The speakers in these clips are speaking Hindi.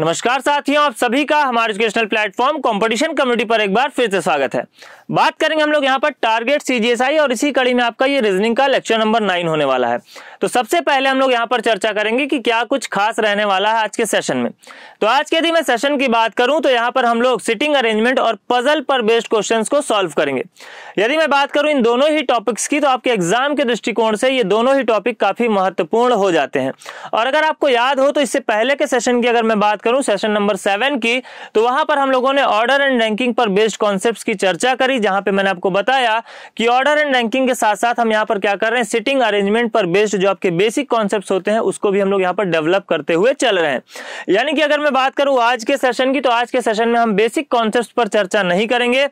नमस्कार साथियों आप सभी का हमारे एजुकेशनल प्लेटफॉर्म कंपटीशन कम्युनिटी पर एक बार फिर से स्वागत है बात करेंगे हम लोग यहाँ पर टारगेट सीजीएसआई और इसी कड़ी में आपका ये रीजनिंग का लेक्चर नंबर नाइन होने वाला है तो सबसे पहले हम लोग यहाँ पर चर्चा करेंगे कि क्या कुछ खास रहने वाला है आज के सेशन में तो आज के यदि मैं सेशन की बात करूँ तो यहाँ पर हम लोग सिटिंग अरेंजमेंट और पजल पर बेस्ड क्वेश्चन को सोल्व करेंगे यदि मैं बात करूँ इन दोनों ही टॉपिक्स की तो आपके एग्जाम के दृष्टिकोण से ये दोनों ही टॉपिक काफी महत्वपूर्ण हो जाते हैं और अगर आपको याद हो तो इससे पहले के सेशन की अगर मैं बात करूं सेशन नंबर सेवन की तो वहां पर हम लोगों ने ऑर्डर एंड रैंकिंग पर बेस्ड कॉन्सेप्ट की चर्चा करी जहां पे मैंने आपको बताया कि ऑर्डर एंड रैंकिंग के साथ साथ हम यहां पर क्या कर रहे हैं सिटिंग अरेंजमेंट पर बेस्ड जो आपके बेसिक कॉन्सेप्ट होते हैं उसको भी हम लोग यहाँ पर डेवलप करते हुए चल रहे हैं यानी कि अगर मैं बात करूँ आज के सेशन की तो आज के सेशन में हम बेसिक कॉन्सेप्ट पर चर्चा नहीं करेंगे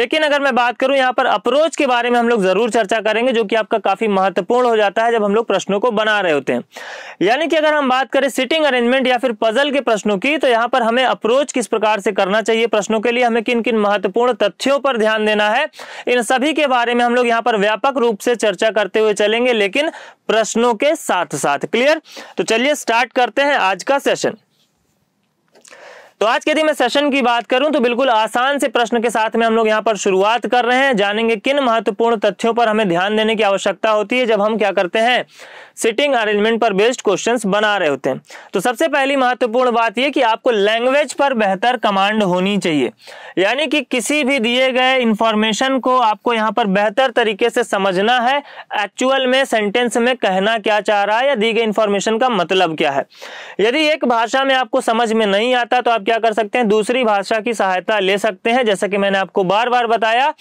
लेकिन अगर मैं बात करूं यहाँ पर अप्रोच के बारे में हम लोग जरूर चर्चा करेंगे जो कि आपका काफी महत्वपूर्ण हो जाता है जब हम लोग प्रश्नों को बना रहे होते हैं यानी कि अगर हम बात करें सिटिंग अरेंजमेंट या फिर पजल के प्रश्नों प्रश्नों की तो यहाँ पर हमें अप्रोच किस प्रकार से करना चाहिए प्रश्नों के लिए हमें किन किन महत्वपूर्ण तथ्यों पर ध्यान देना है इन सभी के बारे में हम लोग यहाँ पर व्यापक रूप से चर्चा करते हुए चलेंगे लेकिन प्रश्नों के साथ साथ क्लियर तो चलिए स्टार्ट करते हैं आज का सेशन तो आज के यदि मैं सेशन की बात करूं तो बिल्कुल आसान से प्रश्न के साथ में हम लोग यहाँ पर शुरुआत कर रहे हैं जानेंगे किन महत्वपूर्ण तथ्यों पर हमें ध्यान देने की आवश्यकता होती है जब हम क्या करते हैं सिटिंग अरेंजमेंट पर बेस्ड क्वेश्चंस बना रहे होते हैं तो सबसे पहली महत्वपूर्ण बात यह कि आपको लैंग्वेज पर बेहतर कमांड होनी चाहिए यानी कि किसी भी दिए गए इंफॉर्मेशन को आपको यहाँ पर बेहतर तरीके से समझना है एक्चुअल में सेंटेंस में कहना क्या चाह रहा है या दी गई इंफॉर्मेशन का मतलब क्या है यदि एक भाषा में आपको समझ में नहीं आता तो आप क्या कर सकते हैं दूसरी भाषा की सहायता ले सकते हैं जैसा कि मैंने आपको बार बार बताया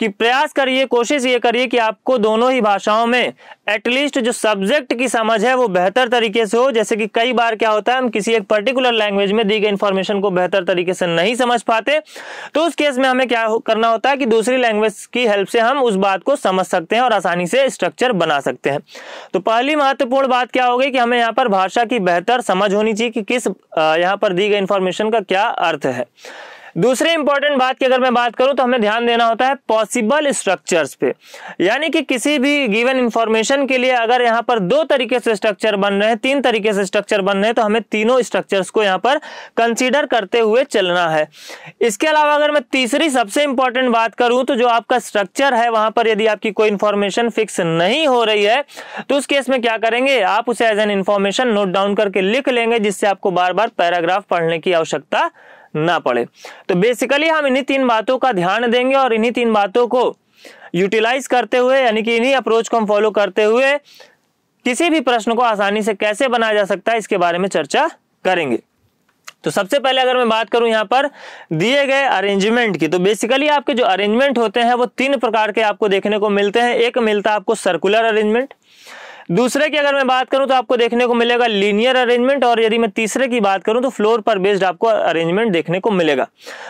कि प्रयास करिए कोशिश ये करिए कि आपको दोनों ही भाषाओं में एटलीस्ट जो सब्जेक्ट की समझ है वो बेहतर तरीके से हो जैसे कि कई बार क्या होता है हम किसी एक पर्टिकुलर लैंग्वेज में दी गई इन्फॉर्मेशन को बेहतर तरीके से नहीं समझ पाते तो उस केस में हमें क्या करना होता है कि दूसरी लैंग्वेज की हेल्प से हम उस बात को समझ सकते हैं और आसानी से स्ट्रक्चर बना सकते हैं तो पहली महत्वपूर्ण बात क्या होगी कि हमें यहाँ पर भाषा की बेहतर समझ होनी चाहिए कि किस यहाँ पर दी गई इन्फॉर्मेशन का क्या अर्थ है दूसरी इंपॉर्टेंट बात की अगर मैं बात करूं तो हमें ध्यान देना होता है पॉसिबल स्ट्रक्चर्स पे यानी कि किसी भी गिवन इंफॉर्मेशन के लिए अगर यहाँ पर दो तरीके से स्ट्रक्चर बन रहे हैं तीन तरीके से स्ट्रक्चर बन रहे हैं तो हमें तीनों स्ट्रक्चर्स को यहाँ पर कंसिडर करते हुए चलना है इसके अलावा अगर मैं तीसरी सबसे इंपॉर्टेंट बात करूं तो जो आपका स्ट्रक्चर है वहां पर यदि आपकी कोई इंफॉर्मेशन फिक्स नहीं हो रही है तो उस केस में क्या करेंगे आप उसे as an information note down करके लिख लेंगे जिससे आपको बार बार पैराग्राफ पढ़ने की आवश्यकता ना पड़े तो बेसिकली हम इन्हीं तीन बातों का ध्यान देंगे और इन्हीं तीन बातों को यूटिलाइज करते हुए यानी कि इन्हीं अप्रोच को हम फॉलो करते हुए किसी भी प्रश्न को आसानी से कैसे बनाया जा सकता है इसके बारे में चर्चा करेंगे तो सबसे पहले अगर मैं बात करूं यहां पर दिए गए अरेंजमेंट की तो बेसिकली आपके जो अरेंजमेंट होते हैं वो तीन प्रकार के आपको देखने को मिलते हैं एक मिलता है आपको सर्कुलर अरेंजमेंट दूसरे की अगर मैं बात करूं तो आपको देखने को मिलेगा लीनियर अरेंजमेंट और यदि मैं तीसरे की बात करूं तो फ्लोर पर बेस्ड आपको अरेंजमेंट देखने को मिलेगा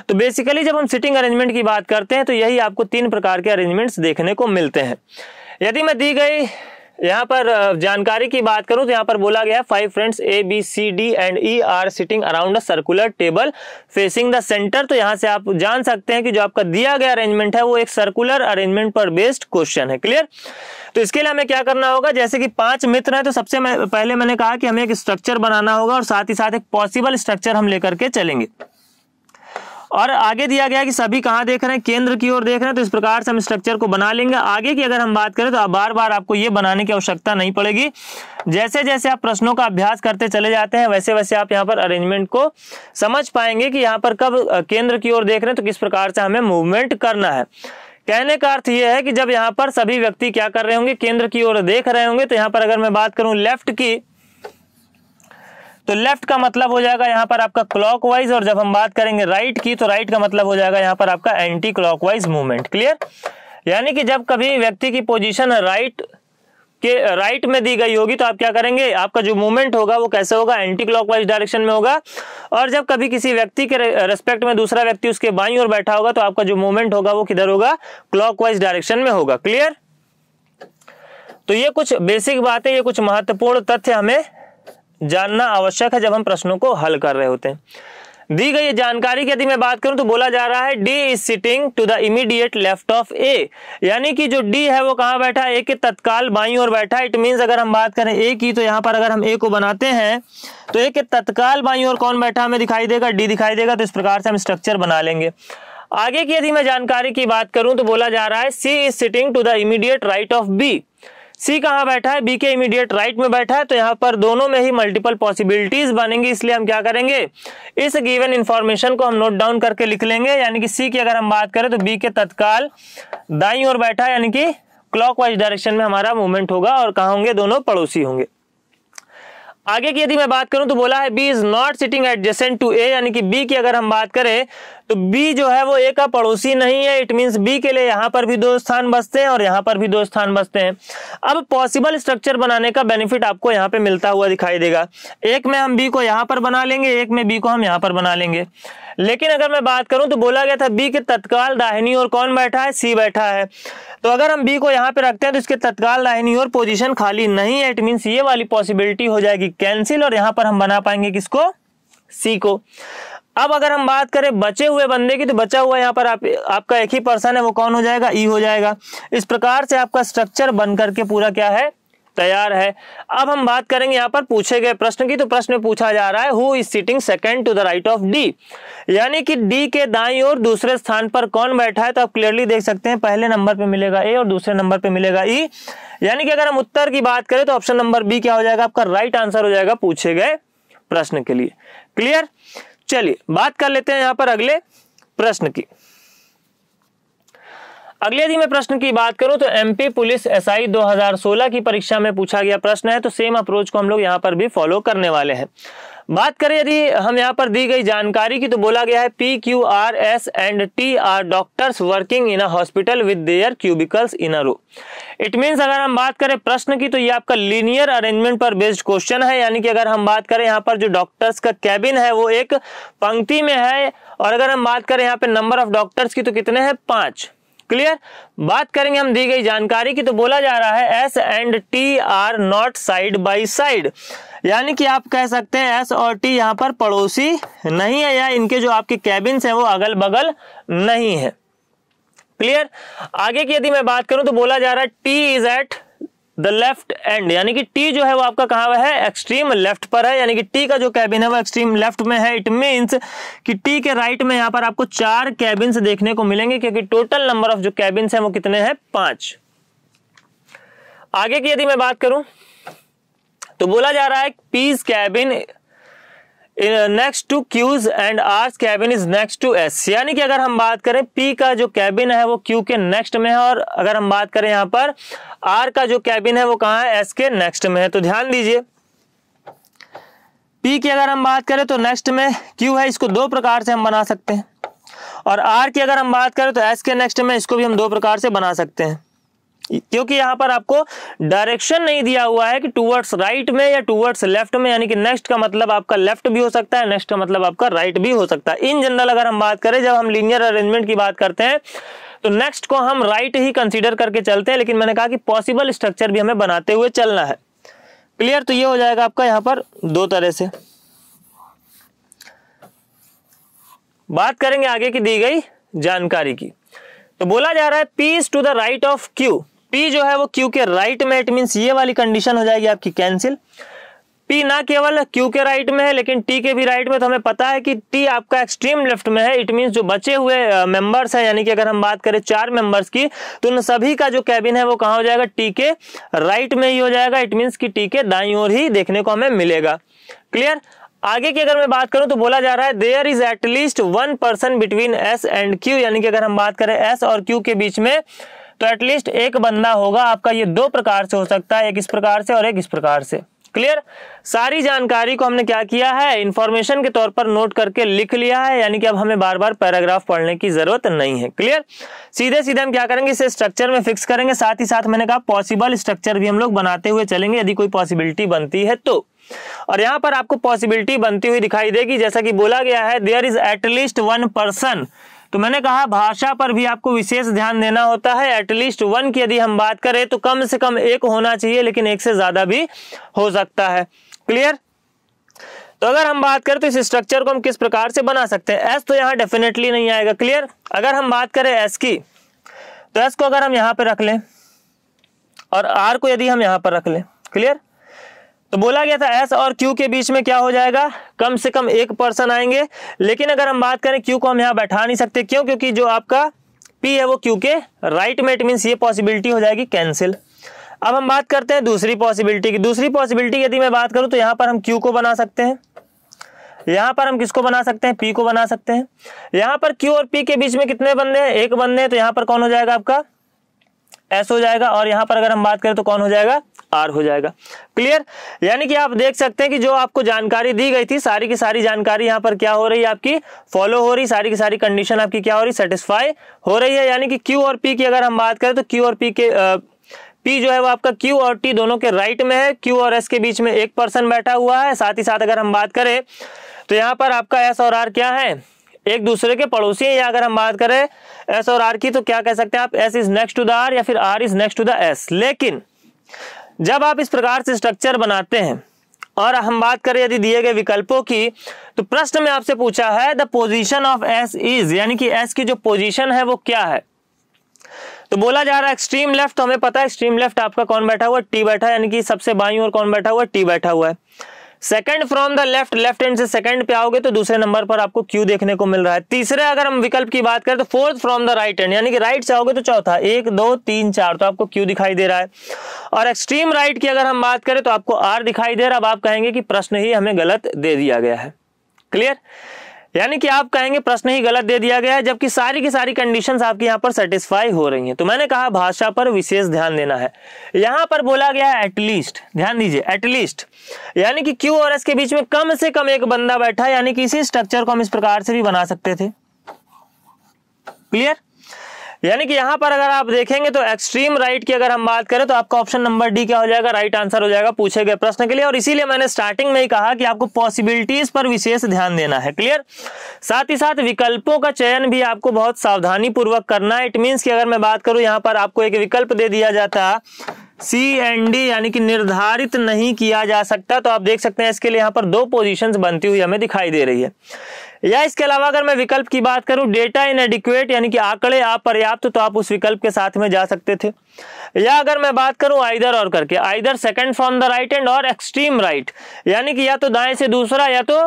तो बेसिकली जब हम सिटिंग अरेंजमेंट की बात करते हैं तो यही आपको तीन प्रकार के अरेंजमेंट्स देखने को मिलते हैं यदि मैं दी गई यहाँ पर जानकारी की बात करूं तो यहाँ पर बोला गया five friends A B C D and E are sitting around a circular table facing the centre तो यहाँ से आप जान सकते हैं कि जो आपका दिया गया अरेंजमेंट है वो एक सर्कुलर अरेंजमेंट पर बेस्ड क्वेश्चन है क्लियर तो इसके लिए हमें क्या करना होगा जैसे कि पांच मित्र हैं तो सबसे पहले मैंने कहा कि हमें एक स्ट्रक्चर बनाना होगा और साथ ही साथ एक पॉसिबल स्ट्रक्चर हम लेकर के चलेंगे और आगे दिया गया कि सभी कहाँ देख रहे हैं केंद्र की ओर देख रहे हैं तो इस प्रकार से हम स्ट्रक्चर को बना लेंगे आगे की अगर हम बात करें तो बार बार आपको ये बनाने की आवश्यकता नहीं पड़ेगी जैसे जैसे आप प्रश्नों का अभ्यास करते चले जाते हैं वैसे वैसे आप यहाँ पर अरेंजमेंट को समझ पाएंगे कि यहाँ पर कब केंद्र की ओर देख रहे हैं तो किस प्रकार से हमें मूवमेंट करना है कहने का अर्थ यह है कि जब यहाँ पर सभी व्यक्ति क्या कर रहे होंगे केंद्र की ओर देख रहे होंगे तो यहाँ पर अगर मैं बात करूं लेफ्ट की तो लेफ्ट का मतलब हो जाएगा यहाँ पर आपका क्लॉकवाइज और जब हम बात करेंगे राइट की तो राइट का मतलब हो जाएगा यहाँ पर आपका एंटी क्लॉकवाइज मूवमेंट क्लियर यानी कि जब कभी व्यक्ति की पोजिशन राइट के राइट में दी गई होगी तो आप क्या करेंगे आपका जो मूवमेंट होगा वो कैसे होगा एंटी क्लॉकवाइज डायरेक्शन में होगा और जब कभी किसी व्यक्ति के रेस्पेक्ट में दूसरा व्यक्ति उसके बाई और बैठा होगा तो आपका जो मूवमेंट होगा वो किधर होगा क्लॉकवाइज डायरेक्शन में होगा क्लियर तो ये कुछ बेसिक बातें ये कुछ महत्वपूर्ण तथ्य हमें जानना आवश्यक है जब हम प्रश्नों को हल कर रहे होते हैं दी गई जानकारी की यदि मैं बात करूं तो बोला जा रहा है D is sitting to the immediate left of A यानी कि जो डी है वो कहाँ बैठा है ए के तत्काल बाई और बैठा है इट मीन्स अगर हम बात करें ए की तो यहाँ पर अगर हम ए को बनाते हैं तो ए के तत्काल बाई और कौन बैठा हमें दिखाई देगा डी दिखाई देगा तो इस प्रकार से हम स्ट्रक्चर बना लेंगे आगे की यदि मैं जानकारी की बात करूं तो बोला जा रहा है C is sitting to the immediate right of B C कहाँ बैठा है बी के इमीडिएट राइट में बैठा है तो यहाँ पर दोनों में ही मल्टीपल पॉसिबिलिटीज बनेंगी इसलिए हम क्या करेंगे इस गिवन इन्फॉर्मेशन को हम नोट डाउन करके लिख लेंगे यानी कि सी की अगर हम बात करें तो बी के तत्काल दाई और बैठा है यानी कि क्लॉकवाइज डायरेक्शन में हमारा मूवमेंट होगा और कहा होंगे दोनों पड़ोसी होंगे आगे की यदि मैं बात करूं तो बोला है B is not sitting adjacent to A यानी कि बी की अगर हम बात करें तो बी जो है वो ए का पड़ोसी नहीं है इट मीन बी के लिए यहां पर भी दो स्थान बसते हैं और यहां पर भी दो स्थान बसते हैं अब पॉसिबल स्ट्रक्चर बनाने का बेनिफिट आपको यहां पे मिलता हुआ दिखाई देगा एक में हम बी को यहां पर बना लेंगे एक में बी को हम यहां पर बना लेंगे लेकिन अगर मैं बात करूं तो बोला गया था बी के तत्काल दाहिनी और कौन बैठा है सी बैठा है तो अगर हम बी को यहां पर रखते हैं तो इसके तत्काल दाहिनी और पोजिशन खाली नहीं है इट मीन ये वाली पॉसिबिलिटी हो जाएगी कैंसिल और यहाँ पर हम बना पाएंगे किसको सी को अब अगर हम बात करें बचे हुए बंदे की तो बचा हुआ यहाँ पर आप आपका एक ही पर्सन है वो कौन हो जाएगा ई e हो जाएगा इस प्रकार से आपका स्ट्रक्चर बन करके पूरा क्या है तैयार है अब हम बात करेंगे यहाँ पर पूछे गए प्रश्न की तो प्रश्न में पूछा जा रहा है who is sitting second to the right of D यानी कि डी के दाई और दूसरे स्थान पर कौन बैठा है तो आप क्लियरली देख सकते हैं पहले नंबर पर मिलेगा ए और दूसरे नंबर पर मिलेगा ई e। यानी कि अगर हम उत्तर की बात करें तो ऑप्शन नंबर बी क्या हो जाएगा आपका राइट आंसर हो जाएगा पूछे गए प्रश्न के लिए क्लियर चलिए बात कर लेते हैं यहां पर अगले प्रश्न की अगले यदि मैं प्रश्न की बात करूं तो एमपी पुलिस एसआई 2016 की परीक्षा में पूछा गया प्रश्न है तो सेम अप्रोच को हम लोग यहाँ पर भी फॉलो करने वाले हैं बात करें यदि हम यहाँ पर दी गई जानकारी की तो बोला गया है P Q R S and T are doctors working in a hospital with their cubicles in a row it means अगर हम बात करें प्रश्न की तो ये आपका लीनियर अरेंजमेंट पर बेस्ड क्वेश्चन है यानी कि अगर हम बात करें यहाँ पर जो डॉक्टर्स का कैबिन है वो एक पंक्ति में है और अगर हम बात करें यहाँ पे नंबर ऑफ डॉक्टर्स की तो कितने हैं पांच क्लियर बात करेंगे हम दी गई जानकारी की तो बोला जा रहा है S and T are not side by side यानी कि आप कह सकते हैं एस और टी यहाँ पर पड़ोसी नहीं है या इनके जो आपके कैबिन हैं वो अगल बगल नहीं है क्लियर आगे की यदि मैं बात करूं तो बोला जा रहा है T is at the left end यानी कि टी जो है वो आपका कहा है एक्सट्रीम लेफ्ट पर है यानी कि टी का जो कैबिन है वो एक्सट्रीम लेफ्ट में है इट मीनस कि टी के राइट में यहां पर आपको चार कैबिन देखने को मिलेंगे क्योंकि टोटल नंबर ऑफ जो कैबिन है वो कितने हैं पांच आगे की यदि मैं बात करूं तो बोला जा रहा है P's cabin next to Q's and R's cabin is next to S यानी कि अगर हम बात करें पी का जो कैबिन है वो क्यू के नेक्स्ट में है और अगर हम बात करें यहां पर आर का जो कैबिन है वो कहा है एस के नेक्स्ट में है तो ध्यान दीजिए पी की अगर हम बात करें तो नेक्स्ट में क्यू है इसको दो प्रकार से हम बना सकते हैं और आर की अगर हम बात करें तो एस के नेक्स्ट में इसको भी हम दो प्रकार से बना सकते हैं क्योंकि यहां पर आपको डायरेक्शन नहीं दिया हुआ है कि टूवर्ड्स राइट में या टूवर्ड्स लेफ्ट में यानी कि नेक्स्ट का मतलब आपका लेफ्ट भी हो सकता है नेक्स्ट का मतलब आपका राइट भी हो सकता है इन जनरल अगर हम बात करें जब हम लीनियर अरेंजमेंट की बात करते हैं तो नेक्स्ट को हम राइट ही कंसिडर करके चलते हैं लेकिन मैंने कहा कि पॉसिबल स्ट्रक्चर भी हमें बनाते हुए चलना है क्लियर तो ये हो जाएगा आपका यहां पर दो तरह से बात करेंगे आगे की दी गई जानकारी की तो बोला जा रहा है P's to the right of Q P जो है वो क्यू के राइट में इट मीन्स ये वाली कंडीशन हो जाएगी आपकी कैंसिल पी ना केवल क्यू के राइट में है लेकिन टी के भी राइट में तो हमें पता है कि टी आपका एक्सट्रीम लेफ्ट में है इट मीनस जो बचे हुए मेंबर्स हैं यानी कि अगर हम बात करें चार मेंबर्स की तो उन सभी का जो कैबिन है वो कहा हो जाएगा टी के राइट में ही हो जाएगा इट मीन्स कि T के दाई ओर ही देखने को हमें मिलेगा क्लियर आगे की अगर मैं बात करूं तो बोला जा रहा है there is at least one person between S and Q यानी कि अगर हम बात करें एस और क्यू के बीच में तो एटलीस्ट एक बंदा होगा आपका ये दो प्रकार से हो सकता है एक इस प्रकार से और एक इस प्रकार से क्लियर सारी जानकारी को हमने क्या किया है इंफॉर्मेशन के तौर पर नोट करके लिख लिया है यानी कि अब हमें बार बार पैराग्राफ पढ़ने की जरूरत नहीं है क्लियर सीधे सीधे हम क्या करेंगे इसे स्ट्रक्चर में फिक्स करेंगे साथ ही साथ मैंने कहा पॉसिबल स्ट्रक्चर भी हम लोग बनाते हुए चलेंगे यदि कोई पॉसिबिलिटी बनती है तो और यहाँ पर आपको पॉसिबिलिटी बनती हुई दिखाई देगी जैसा कि बोला गया है there is at least one person तो मैंने कहा भाषा पर भी आपको विशेष ध्यान देना होता है एटलीस्ट वन की यदि हम बात करें तो कम से कम एक होना चाहिए लेकिन एक से ज्यादा भी हो सकता है क्लियर तो अगर हम बात करें तो इस स्ट्रक्चर को हम किस प्रकार से बना सकते हैं एस तो यहाँ डेफिनेटली नहीं आएगा क्लियर अगर हम बात करें एस की तो एस को अगर हम यहाँ पर रख लें और आर को यदि हम यहाँ पर रख लें क्लियर तो बोला गया था एस और क्यू के बीच में क्या हो जाएगा कम से कम एक पर्सन आएंगे लेकिन अगर हम बात करें क्यू को हम यहाँ बैठा नहीं सकते क्यों क्योंकि जो आपका पी है वो क्यू के राइट में इट मीन ये पॉसिबिलिटी हो जाएगी कैंसिल अब हम बात करते हैं दूसरी पॉसिबिलिटी की दूसरी पॉसिबिलिटी यदि मैं बात करूं तो यहां पर हम क्यू को बना सकते हैं यहां पर हम किसको बना सकते हैं पी को बना सकते हैं यहां पर क्यू और पी के बीच में कितने बंदे हैं एक बंदे हैं तो यहां पर कौन हो जाएगा आपका एस हो जाएगा और यहाँ पर अगर हम बात करें तो कौन हो जाएगा आर हो जाएगा क्लियर यानी कि आप देख सकते हैं कि जो आपको जानकारी दी गई थी सारी की सारी जानकारी यहाँ पर क्या हो रही है आपकी फॉलो हो रही सारी की सारी कंडीशन आपकी क्या हो रही सेटिस्फाई हो रही है यानी कि क्यू और पी की अगर हम बात करें तो क्यू और पी के आ, पी जो है वो आपका क्यू और टी दोनों के राइट में है क्यू और एस के बीच में एक पर्सन बैठा हुआ है साथ ही साथ अगर हम बात करें तो यहाँ पर आपका एस और आर क्या है एक दूसरे के पड़ोसी हैं अगर हम बात करें एस और आर की तो क्या कह सकते हैं आप S is next to the R या फिर R is next to the S लेकिन जब आप इस प्रकार से स्ट्रक्चर बनाते हैं और हम बात करें यदि दिए गए विकल्पों की तो प्रश्न में आपसे पूछा है the position of S is यानी कि एस की जो पोजिशन है वो क्या है तो बोला जा रहा है एक्सट्रीम लेफ्ट तो हमें पता है एक्सट्रीम लेफ्ट आपका कौन बैठा हुआ है टी बैठा है यानी कि सबसे बाई और कौन बैठा हुआ है टी बैठा हुआ है second from the left left hand से सेकंड पे आओगे तो दूसरे नंबर पर आपको क्यू देखने को मिल रहा है तीसरे अगर हम विकल्प की बात करें तो fourth from the right hand यानी कि राइट से आओगे तो चौथा एक दो तीन चार तो आपको क्यू दिखाई दे रहा है और एक्सट्रीम राइट की अगर हम बात करें तो आपको आर दिखाई दे रहा है अब आप कहेंगे कि प्रश्न ही हमें गलत दे दिया गया है क्लियर यानी कि आप कहेंगे प्रश्न ही गलत दे दिया गया है जबकि सारी की सारी कंडीशन आपके यहाँ पर सेटिस्फाई हो रही हैं तो मैंने कहा भाषा पर विशेष ध्यान देना है यहां पर बोला गया है एटलीस्ट ध्यान दीजिए एटलीस्ट यानी कि क्यू और एस के बीच में कम से कम एक बंदा बैठा यानी कि इसी स्ट्रक्चर को हम इस प्रकार से भी बना सकते थे क्लियर यानी कि यहां पर अगर आप देखेंगे तो एक्सट्रीम राइट की अगर हम बात करें तो आपका ऑप्शन नंबर डी क्या हो जाएगा राइट आंसर हो जाएगा पूछे गए प्रश्न के लिए और इसीलिए मैंने स्टार्टिंग में ही कहा कि आपको पॉसिबिलिटीज पर विशेष ध्यान देना है क्लियर साथ ही साथ विकल्पों का चयन भी आपको बहुत सावधानी पूर्वक करना है इट मीन्स की अगर मैं बात करूं यहां पर आपको एक विकल्प दे दिया जाता सी एन डी यानी कि निर्धारित नहीं किया जा सकता तो आप देख सकते हैं इसके लिए यहाँ पर दो पोजीशंस बनती हुई हमें दिखाई दे रही है या इसके अलावा अगर मैं विकल्प की बात करूं डेटा इन एडिक्वेट यानी कि आंकड़े आप पर्याप्त तो आप उस विकल्प के साथ में जा सकते थे या अगर मैं बात करूं आइदर और करके either second from the right end और एक्सट्रीम राइट यानी कि या तो दाएं से दूसरा या तो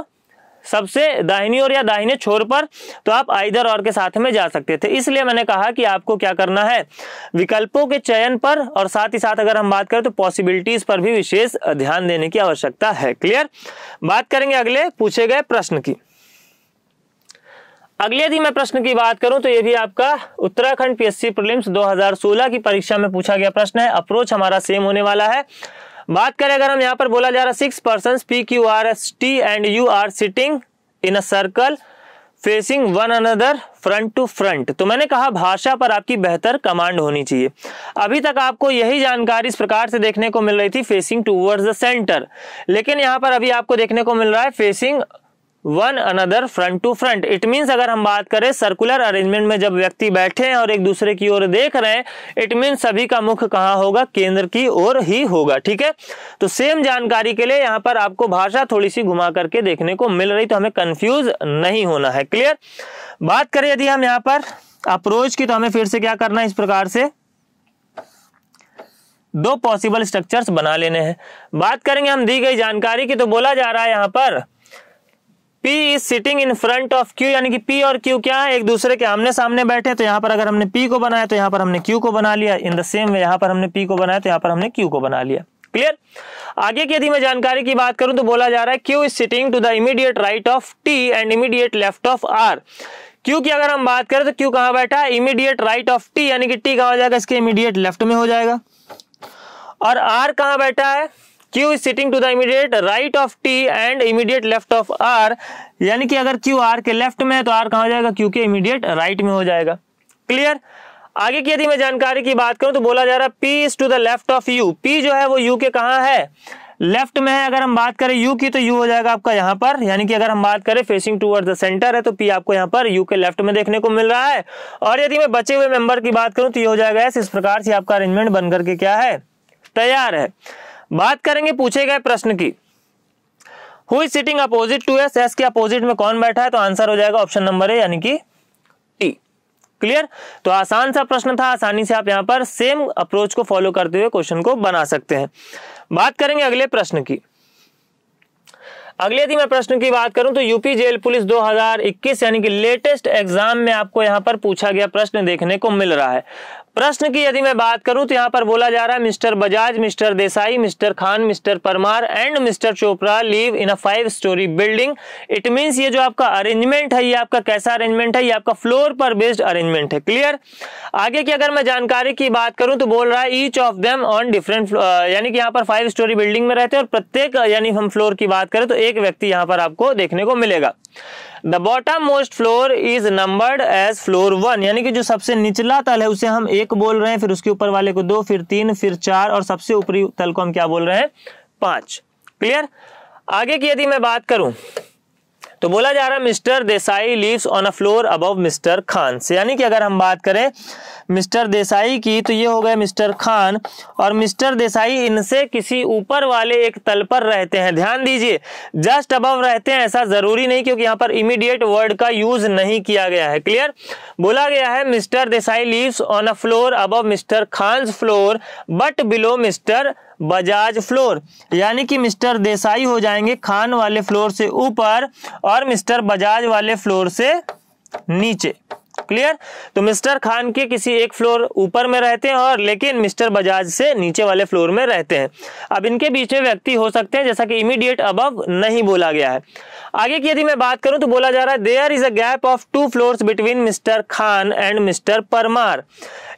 सबसे दाहिनी और या दाहिने छोर पर तो आप आइधर और के साथ में जा सकते थे इसलिए मैंने कहा कि आपको क्या करना है विकल्पों के चयन पर और साथ ही साथ अगर हम बात करें तो पॉसिबिलिटीज पर भी विशेष ध्यान देने की आवश्यकता है क्लियर बात करेंगे अगले पूछे गए प्रश्न की अगले यदि मैं प्रश्न की बात करूं तो ये भी आपका उत्तराखंड पीएससी प्रीलिम्स 2016 की परीक्षा में पूछा गया प्रश्न है अप्रोच हमारा सेम होने वाला है बात करें अगर हम यहाँ पर बोला जा रहा six person P Q R S T and U are sitting in a circle facing one another front to front तो मैंने कहा भाषा पर आपकी बेहतर कमांड होनी चाहिए अभी तक आपको यही जानकारी इस प्रकार से देखने को मिल रही थी फेसिंग टूवर्ड्स द सेंटर लेकिन यहाँ पर अभी आपको देखने को मिल रहा है facing one another front to front it means अगर हम बात करें सर्कुलर अरेंजमेंट में जब व्यक्ति बैठे हैं और एक दूसरे की ओर देख रहे हैं इट मीन्स सभी का मुख कहाँ होगा केंद्र की ओर ही होगा ठीक है तो सेम जानकारी के लिए यहाँ पर आपको भाषा थोड़ी सी घुमा करके देखने को मिल रही तो हमें कंफ्यूज नहीं होना है क्लियर बात करें यदि हम यहाँ पर अप्रोच की तो हमें फिर से क्या करना है इस प्रकार से दो पॉसिबल स्ट्रक्चर्स बना लेने हैं बात करेंगे हम दी गई जानकारी की तो बोला जा रहा है यहाँ पर P is sitting in front of Q यानी कि P और Q क्या है एक दूसरे के आमने सामने बैठे तो यहां पर अगर हमने P को बनाया तो यहां पर हमने Q को बना लिया इन द सेम वे यहां पर हमने P को बनाया तो यहां पर हमने Q को बना लिया क्लियर आगे की यदि मैं जानकारी की बात करूं तो बोला जा रहा है Q is sitting to the immediate right of T and immediate left of R Q की अगर हम बात करें तो क्यू कहां बैठा है इमीडिएट राइट ऑफ टी यानी कि टी कहां हो जाएगा इसके इमीडिएट लेफ्ट में हो जाएगा और आर कहां बैठा है Q is sitting to the immediate right of T and immediate left of R यानी कि अगर Q R के लेफ्ट में है तो R कहाँ हो जाएगा Q के इमीडिएट राइट right में हो जाएगा क्लियर आगे की यदि मैं जानकारी की बात करूं तो बोला जा रहा है P is to the left of U P जो है वो U के कहाँ है लेफ्ट में है अगर हम बात करें यू की तो यू हो जाएगा आपका यहाँ पर यानी कि अगर हम बात करें फेसिंग टूवर्ड द सेंटर है तो पी आपको यहाँ पर यू के लेफ्ट में देखने को मिल रहा है और यदि मैं बचे हुए मेंबर की बात करूं तो ये हो जाएगा इस प्रकार से आपका अरेंजमेंट बनकर के क्या है तैयार है बात करेंगे पूछे गए प्रश्न की who is sitting opposite to S S के अपोजिट में कौन बैठा है तो आंसर हो जाएगा ऑप्शन नंबर ए यानी कि टी क्लियर तो आसान सा प्रश्न था आसानी से आप यहां पर सेम अप्रोच को फॉलो करते हुए क्वेश्चन को बना सकते हैं बात करेंगे अगले प्रश्न की अगले यदि मैं प्रश्न की बात करूं तो यूपी जेल पुलिस 2021 यानी कि लेटेस्ट एग्जाम में आपको यहां पर पूछा गया प्रश्न देखने को मिल रहा है प्रश्न की यदि मैं बात करूं तो यहाँ पर बोला जा रहा है mister Bajaj mister Desai mister Khan mister Parmar and mister Chopra live in a five storey building it means ये जो आपका अरेंजमेंट है ये आपका कैसा अरेंजमेंट है ये आपका फ्लोर पर बेस्ड अरेंजमेंट है क्लियर आगे की अगर मैं जानकारी की बात करूं तो बोल रहा है each of them on different यानी कि यहाँ पर फाइव स्टोरी बिल्डिंग में रहते हैं और प्रत्येक यानी हम फ्लोर की बात करें तो एक व्यक्ति यहाँ पर आपको देखने को मिलेगा the bottom most floor is numbered as floor one यानी कि जो सबसे निचला तल है उसे हम एक बोल रहे हैं फिर उसके ऊपर वाले को दो फिर तीन फिर चार और सबसे ऊपरी तल को हम क्या बोल रहे हैं पांच क्लियर आगे की यदि मैं बात करूं तो बोला जा रहा है mister Desai lives on a floor above mister Khan से यानी कि अगर हम बात करें मिस्टर देसाई की तो ये हो गए मिस्टर खान और मिस्टर देसाई इनसे किसी ऊपर वाले एक तल पर रहते हैं ध्यान दीजिए जस्ट अबव रहते हैं ऐसा जरूरी नहीं क्योंकि यहाँ पर इमीडिएट वर्ड का यूज नहीं किया गया है क्लियर बोला गया है mister Desai lives on a floor above mister Khan floor but below mister Bajaj floor यानी कि मिस्टर देसाई हो जाएंगे खान वाले फ्लोर से ऊपर और मिस्टर बजाज वाले फ्लोर से नीचे क्लियर तो मिस्टर खान के किसी एक फ्लोर ऊपर में रहते हैं और लेकिन मिस्टर बजाज से नीचे वाले फ्लोर में रहते हैं अब इनके बीच में व्यक्ति हो सकते हैं जैसा कि इमीडिएट अब नहीं बोला गया है आगे की यदि मैं बात करूं तो बोला जा रहा है there is a gap of two floor between mister Khan and mister Parmar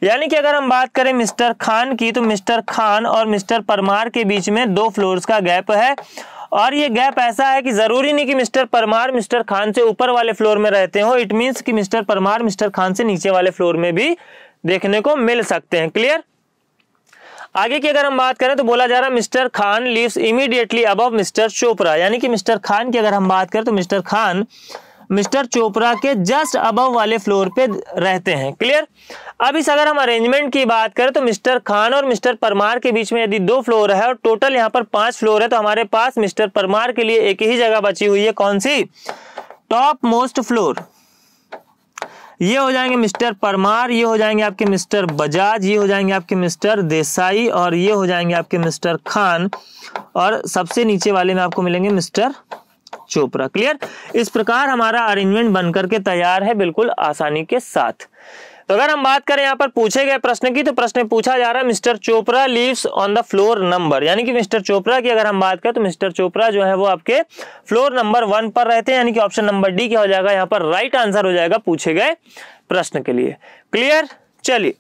यानी कि अगर हम बात करें मिस्टर खान की तो मिस्टर खान और मिस्टर परमार के बीच में दो फ्लोर का गैप है और ये गैप ऐसा है कि जरूरी नहीं कि मिस्टर परमार मिस्टर खान से ऊपर वाले फ्लोर में रहते हो इट मीन्स कि मिस्टर परमार मिस्टर खान से नीचे वाले फ्लोर में भी देखने को मिल सकते हैं क्लियर आगे की अगर हम बात करें तो बोला जा रहा है mister Khan lives immediately above mister Chopra यानी कि मिस्टर खान की अगर हम बात करें तो मिस्टर खान मिस्टर चोपड़ा के जस्ट अबव वाले फ्लोर पे रहते हैं क्लियर अब इस अगर हम अरेंजमेंट की बात करें तो मिस्टर खान और मिस्टर परमार के बीच में यदि दो फ्लोर है और टोटल यहाँ पर पांच फ्लोर है तो हमारे पास मिस्टर परमार के लिए एक ही जगह बची हुई है कौन सी टॉप मोस्ट फ्लोर ये हो जाएंगे मिस्टर परमार ये हो जाएंगे आपके मिस्टर बजाज ये हो जाएंगे आपके मिस्टर देसाई और ये हो जाएंगे आपके मिस्टर खान और सबसे नीचे वाले में आपको मिलेंगे मिस्टर चोपड़ा क्लियर इस प्रकार हमारा अरेंजमेंट बन करके तैयार है बिल्कुल आसानी के साथ तो अगर हम बात करें यहाँ पर पूछे गए प्रश्न की तो प्रश्न पूछा जा रहा है mister Chopra lives on the floor number यानी कि मिस्टर चोपड़ा की अगर हम बात करें तो मिस्टर चोपड़ा जो है वो आपके फ्लोर नंबर वन पर रहते हैं यानी कि ऑप्शन नंबर डी क्या हो जाएगा यहाँ पर राइट आंसर हो जाएगा पूछे गए प्रश्न के लिए क्लियर चलिए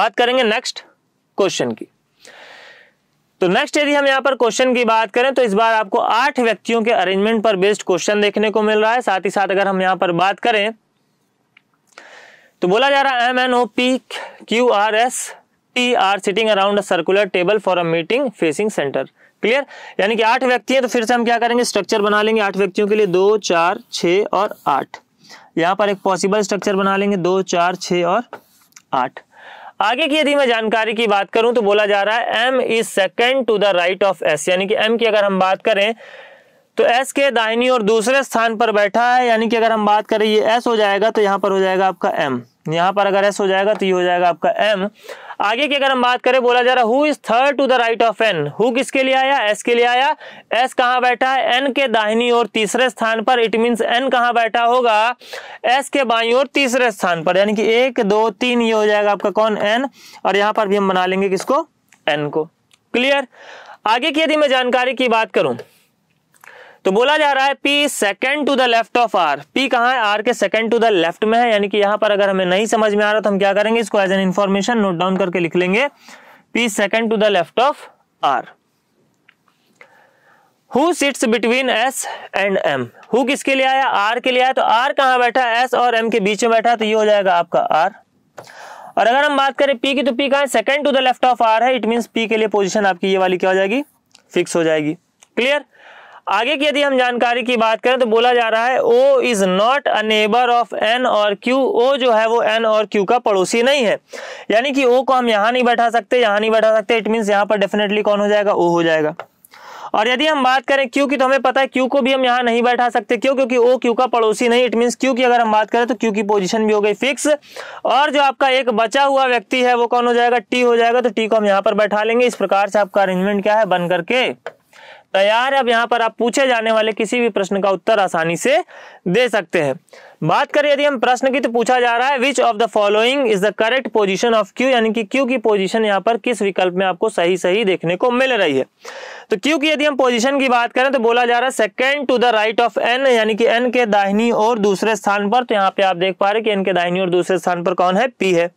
बात करेंगे नेक्स्ट क्वेश्चन की तो नेक्स्ट यदि हम यहाँ पर क्वेश्चन की बात करें तो इस बार आपको आठ व्यक्तियों के अरेंजमेंट पर बेस्ड क्वेश्चन देखने को मिल रहा है साथ ही साथ अगर हम यहाँ पर बात करें तो बोला जा रहा है M N O P Q R S T are sitting around circular table for a meeting facing centre clear यानी कि आठ व्यक्ति हैं तो फिर से हम क्या करेंगे स्ट्रक्चर बना लेंगे आठ व्यक्तियों के लिए दो चार छ और आठ यहाँ पर एक पॉसिबल स्ट्रक्चर बना लेंगे दो चार छ और आठ आगे की यदि मैं जानकारी की बात करूं तो बोला जा रहा है M is second to the right of S यानी कि एम की अगर हम बात करें तो एस के दाहिनी और दूसरे स्थान पर बैठा है यानी कि अगर हम बात करें ये एस हो जाएगा तो यहां पर हो जाएगा आपका एम यहाँ पर अगर एस हो जाएगा तो ये हो जाएगा आपका एम आगे की अगर हम बात करें बोला जा रहा who is third to the right of N who किसके लिए आया एस के लिए आया एस कहाँ बैठा है एन के दाहिनी और तीसरे स्थान पर इट मीन्स एन कहाँ बैठा होगा एस के बाई और तीसरे स्थान पर यानी कि एक दो तीन ये हो जाएगा आपका कौन एन और यहाँ पर भी हम बना लेंगे किसको एन को क्लियर आगे की यदि मैं जानकारी की बात करूं तो बोला जा रहा है P second to the left of R P कहा है आर के सेकेंड टू द लेफ्ट में है यानी कि यहां पर अगर हमें नहीं समझ में आ रहा तो हम क्या करेंगे इसको as an information note down करके लिख लेंगे P second to the left of R who sits between S and M who किसके लिए आया आर के लिए आया तो आर कहां बैठा है एस और एम के बीच में बैठा है तो ये हो जाएगा आपका आर और अगर हम बात करें पी की तो पी कहा है second to the left of R है इट मीन पी के लिए पोजिशन आपकी ये वाली क्या हो जाएगी फिक्स हो जाएगी क्लियर आगे की यदि हम जानकारी की बात करें तो बोला जा रहा है O is not a neighbour of N or Q O जो है वो एन और क्यू का पड़ोसी नहीं है यानी कि ओ को हम यहाँ नहीं बैठा सकते यहाँ नहीं बैठा सकते इट मीन्स यहाँ पर डेफिनेटली कौन हो जाएगा ओ हो जाएगा और यदि हम बात करें क्यू की तो हमें पता है क्यू को भी हम यहाँ नहीं बैठा सकते क्यों क्योंकि ओ क्यू का पड़ोसी नहीं इट मीन्स क्यू की अगर हम बात करें तो क्यू की पोजीशन भी हो गई फिक्स और जो आपका एक बचा हुआ व्यक्ति है वो कौन हो जाएगा टी हो जाएगा तो टी को हम यहाँ पर बैठा लेंगे इस प्रकार से आपका अरेंजमेंट क्या है बन करके तैयार तो है अब यहाँ पर आप पूछे जाने वाले किसी भी प्रश्न का उत्तर आसानी से दे सकते हैं बात करें यदि हम प्रश्न की तो पूछा जा रहा है which of the following is the correct position of Q यानी कि क्यू की पोजिशन यहाँ पर किस विकल्प में आपको सही सही देखने को मिल रही है तो क्यू की यदि हम पोजीशन की बात करें तो बोला जा रहा है second to the right of N यानी कि एन के दाहिनी और दूसरे स्थान पर तो यहाँ पे आप देख पा रहे कि एन के दाहिनी और दूसरे स्थान पर कौन है पी है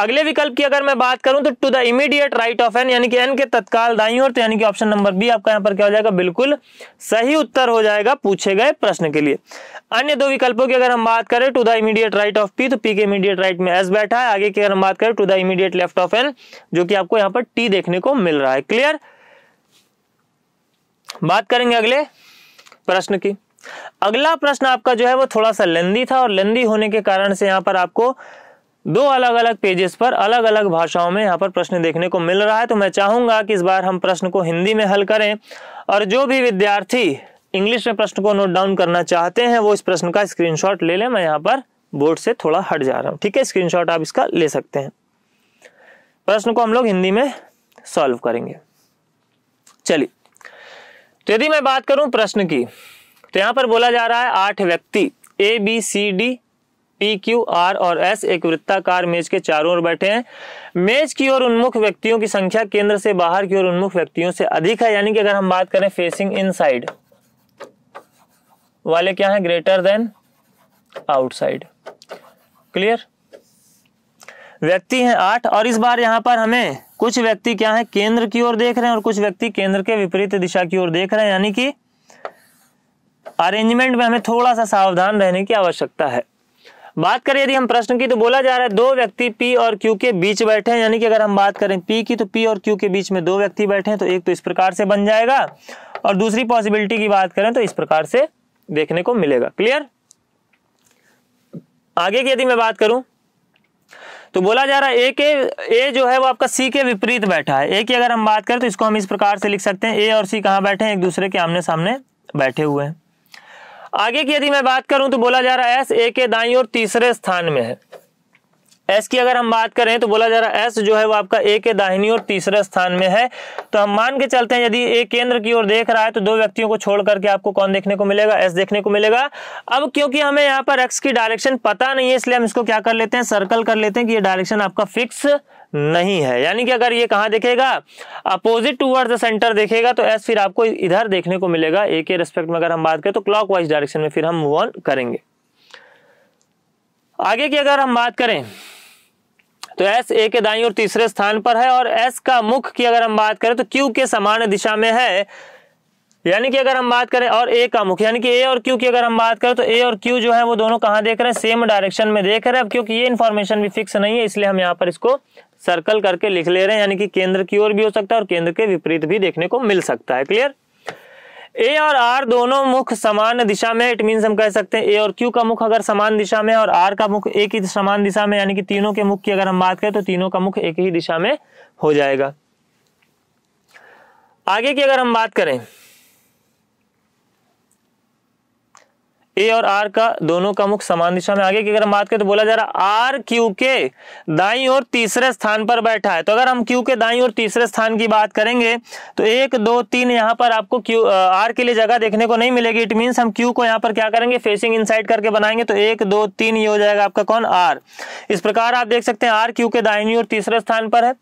अगले विकल्प की अगर मैं बात करूं तो to the immediate right of N यानी कि एन के तत्काल दाई और तो यानी कि ऑप्शन नंबर बी आपका यहां पर क्या हो जाएगा बिल्कुल सही उत्तर हो जाएगा पूछे गए प्रश्न के लिए अन्य दो विकल्पों की अगर हम बात करें to the immediate right of P तो पी के इमीडिएट राइट में एस बैठा है आगे की अगर हम बात करें to the immediate left of N जो कि आपको यहां पर टी देखने को मिल रहा है क्लियर बात करेंगे अगले प्रश्न की अगला प्रश्न आपका जो है वो थोड़ा सा लेंदी था और लेंदी होने के कारण से यहां पर आपको दो अलग अलग पेजेस पर अलग अलग भाषाओं में यहाँ पर प्रश्न देखने को मिल रहा है तो मैं चाहूंगा कि इस बार हम प्रश्न को हिंदी में हल करें और जो भी विद्यार्थी इंग्लिश में प्रश्न को नोट डाउन करना चाहते हैं वो इस प्रश्न का स्क्रीनशॉट ले लें मैं यहाँ पर बोर्ड से थोड़ा हट जा रहा हूँ ठीक है स्क्रीनशॉट आप इसका ले सकते हैं प्रश्न को हम लोग हिंदी में सॉल्व करेंगे चलिए तो यदि मैं बात करूं प्रश्न की तो यहाँ पर बोला जा रहा है आठ व्यक्ति A B C D P Q R और एस एक वृत्ताकार मेज के चारों ओर बैठे हैं मेज की ओर उन्मुख व्यक्तियों की संख्या केंद्र से बाहर की ओर उन्मुख व्यक्तियों से अधिक है यानी कि अगर हम बात करें फेसिंग इन वाले क्या है ग्रेटर देन आउटसाइड क्लियर व्यक्ति हैं आठ और इस बार यहां पर हमें कुछ व्यक्ति क्या है केंद्र की ओर देख रहे हैं और कुछ व्यक्ति केंद्र के विपरीत दिशा की ओर देख रहे हैं यानी कि अरेंजमेंट में हमें थोड़ा सा सावधान रहने की आवश्यकता है बात करें यदि हम प्रश्न की तो बोला जा रहा है दो व्यक्ति पी और क्यू के बीच बैठे हैं यानी कि अगर हम बात करें पी की तो पी और क्यू के बीच में दो व्यक्ति बैठे हैं तो एक तो इस प्रकार से बन जाएगा और दूसरी पॉसिबिलिटी की बात करें तो इस प्रकार से देखने को मिलेगा क्लियर आगे की यदि मैं बात करूं तो बोला जा रहा है ए के ए जो है वो आपका सी के विपरीत बैठा है ए की अगर हम बात करें तो इसको हम इस प्रकार से लिख सकते हैं ए और सी कहाँ बैठे हैं एक दूसरे के आमने सामने बैठे हुए हैं आगे की यदि मैं बात करूं तो बोला जा रहा है एस ए के दाई और तीसरे स्थान में है एस की अगर हम बात करें तो बोला जा रहा है एस जो है वो आपका ए के दाहिनी और तीसरे स्थान में है तो हम मान के चलते हैं यदि ए केंद्र की ओर देख रहा है तो दो व्यक्तियों को छोड़ करके आपको कौन देखने को मिलेगा एस देखने को मिलेगा अब क्योंकि हमें यहाँ पर एक्स की डायरेक्शन पता नहीं है इसलिए हम इसको क्या कर लेते हैं सर्कल कर लेते हैं कि ये डायरेक्शन आपका फिक्स नहीं है यानी कि अगर ये कहाँ देखेगा अपोजिट टूवर्ड द सेंटर देखेगा तो एस फिर आपको इधर देखने को मिलेगा ए के रेस्पेक्ट में अगर हम बात करें तो क्लॉक वाइज डायरेक्शन में फिर हम मूव ऑन करेंगे आगे की अगर हम बात करें तो एस ए के दाई और तीसरे स्थान पर है और एस का मुख की अगर हम बात करें तो क्यू के समान दिशा में है यानी कि अगर हम बात करें और ए का मुख्य यानी कि ए और क्यू की अगर हम बात करें तो ए और क्यू जो है वो दोनों कहाँ देख रहे हैं सेम डायरेक्शन में देख रहे हैं अब क्योंकि ये इन्फॉर्मेशन भी फिक्स नहीं है इसलिए हम यहाँ पर इसको सर्कल करके लिख ले रहे हैं यानी कि केंद्र की ओर भी हो सकता है और केंद्र के विपरीत भी देखने को मिल सकता है क्लियर ए और आर दोनों मुख समान दिशा में इट मीन्स हम कह सकते हैं ए और क्यू का मुख अगर समान दिशा में और आर का मुख एक ही समान दिशा में यानी कि तीनों के मुख की अगर हम बात करें तो तीनों का मुख एक ही दिशा में हो जाएगा आगे की अगर हम बात करें ए और आर का दोनों का मुख समान दिशा में आगे की अगर हम बात करें तो बोला जा रहा आर क्यू के दाई और तीसरे स्थान पर बैठा है तो अगर हम क्यू के दाई और तीसरे स्थान की बात करेंगे तो एक दो तीन यहाँ पर आपको क्यू आर के लिए जगह देखने को नहीं मिलेगी इट मीन हम क्यू को यहां पर क्या करेंगे फेसिंग इन करके बनाएंगे तो एक दो तीन ये हो जाएगा आपका कौन आर इस प्रकार आप देख सकते हैं आर क्यू के दाइनी और तीसरे स्थान पर है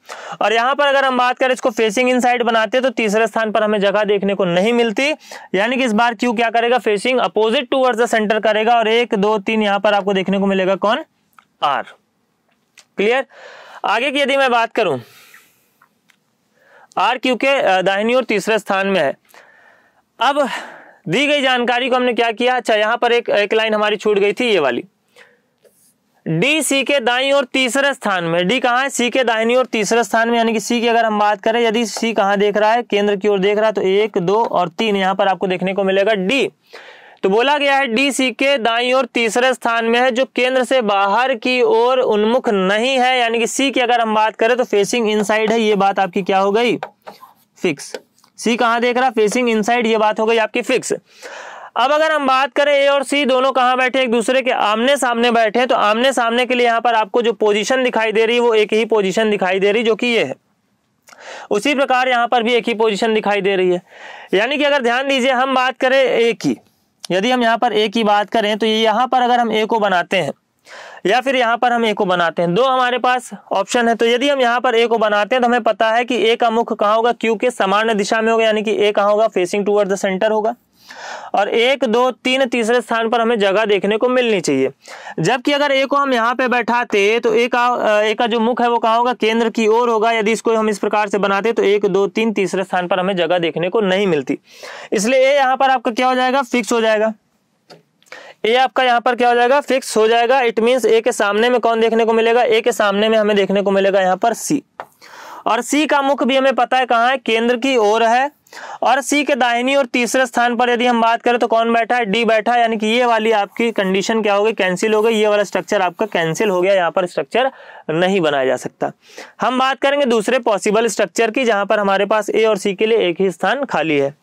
और यहां पर अगर हम बात करें इसको फेसिंग इन बनाते हैं तो तीसरे स्थान पर हमें जगह देखने को नहीं मिलती यानी कि इस बार क्यू क्या करेगा फेसिंग अपोजिट टूवर्ड सेंटर करेगा और एक दो तीन यहां पर आपको देखने को मिलेगा कौन आर क्लियर आगे की यदि मैं बात करूं आर क्यू के दाहिनी और तीसरे स्थान में है अब दी गई जानकारी को हमने क्या किया अच्छा यहां पर एक एक लाइन हमारी छूट गई थी ये वाली डी सी के दाई और तीसरे स्थान में डी कहा है सी के दाहिनी और तीसरे स्थान में यानी कि सी की अगर हम बात करें यदि सी कहाँ देख रहा है केंद्र की ओर देख रहा है तो एक दो और तीन यहां पर आपको देखने को मिलेगा डी तो बोला गया है डी सी के दाई और तीसरे स्थान में है जो केंद्र से बाहर की ओर उन्मुख नहीं है यानी कि सी की अगर हम बात करें तो फेसिंग इनसाइड है ये बात आपकी क्या हो गई फिक्स सी कहाँ देख रहा फेसिंग इनसाइड ये बात हो गई आपकी फिक्स अब अगर हम बात करें ए और सी दोनों कहाँ बैठे एक दूसरे के आमने सामने बैठे तो आमने सामने के लिए यहाँ पर आपको जो पोजीशन दिखाई दे रही है वो एक ही पोजीशन दिखाई दे रही जो कि ये है उसी प्रकार यहाँ पर भी एक ही पोजीशन दिखाई दे रही है यानी कि अगर ध्यान दीजिए हम बात करें ए की यदि हम यहाँ पर ए की बात करें तो यहाँ पर अगर हम ए को बनाते हैं या फिर यहाँ पर हम ए को बनाते हैं दो हमारे पास ऑप्शन है तो यदि हम यहाँ पर ए को बनाते हैं तो हमें पता है कि ए का मुख कहाँ होगा क्यू के सामान्य दिशा में होगा यानी कि ए कहाँ होगा फेसिंग टूवर्ड द सेंटर होगा और एक दो तीन तीसरे स्थान पर हमें जगह देखने को मिलनी चाहिए जबकि अगर ए को हम यहाँ पे बैठाते तो एक का एक का जो मुख है वो कहा होगा केंद्र की ओर होगा यदि इसको हम इस प्रकार से बनाते तो एक दो तीन तीसरे स्थान पर हमें जगह देखने को नहीं मिलती इसलिए ए यहाँ पर आपका क्या हो जाएगा फिक्स हो जाएगा ए आपका यहाँ पर क्या हो जाएगा फिक्स हो जाएगा इट मीन ए के सामने में कौन देखने को मिलेगा ए के सामने में हमें देखने को मिलेगा यहाँ पर सी और सी का मुख भी हमें पता है कहाँ है केंद्र की ओर है और सी के दाहिनी और तीसरे स्थान पर यदि हम बात करें तो कौन बैठा है डी बैठा है यानी कि ये वाली आपकी कंडीशन क्या हो गई कैंसिल हो गई ये वाला स्ट्रक्चर आपका कैंसिल हो गया यहाँ पर स्ट्रक्चर नहीं बनाया जा सकता हम बात करेंगे दूसरे पॉसिबल स्ट्रक्चर की जहां पर हमारे पास ए और सी के लिए एक ही स्थान खाली है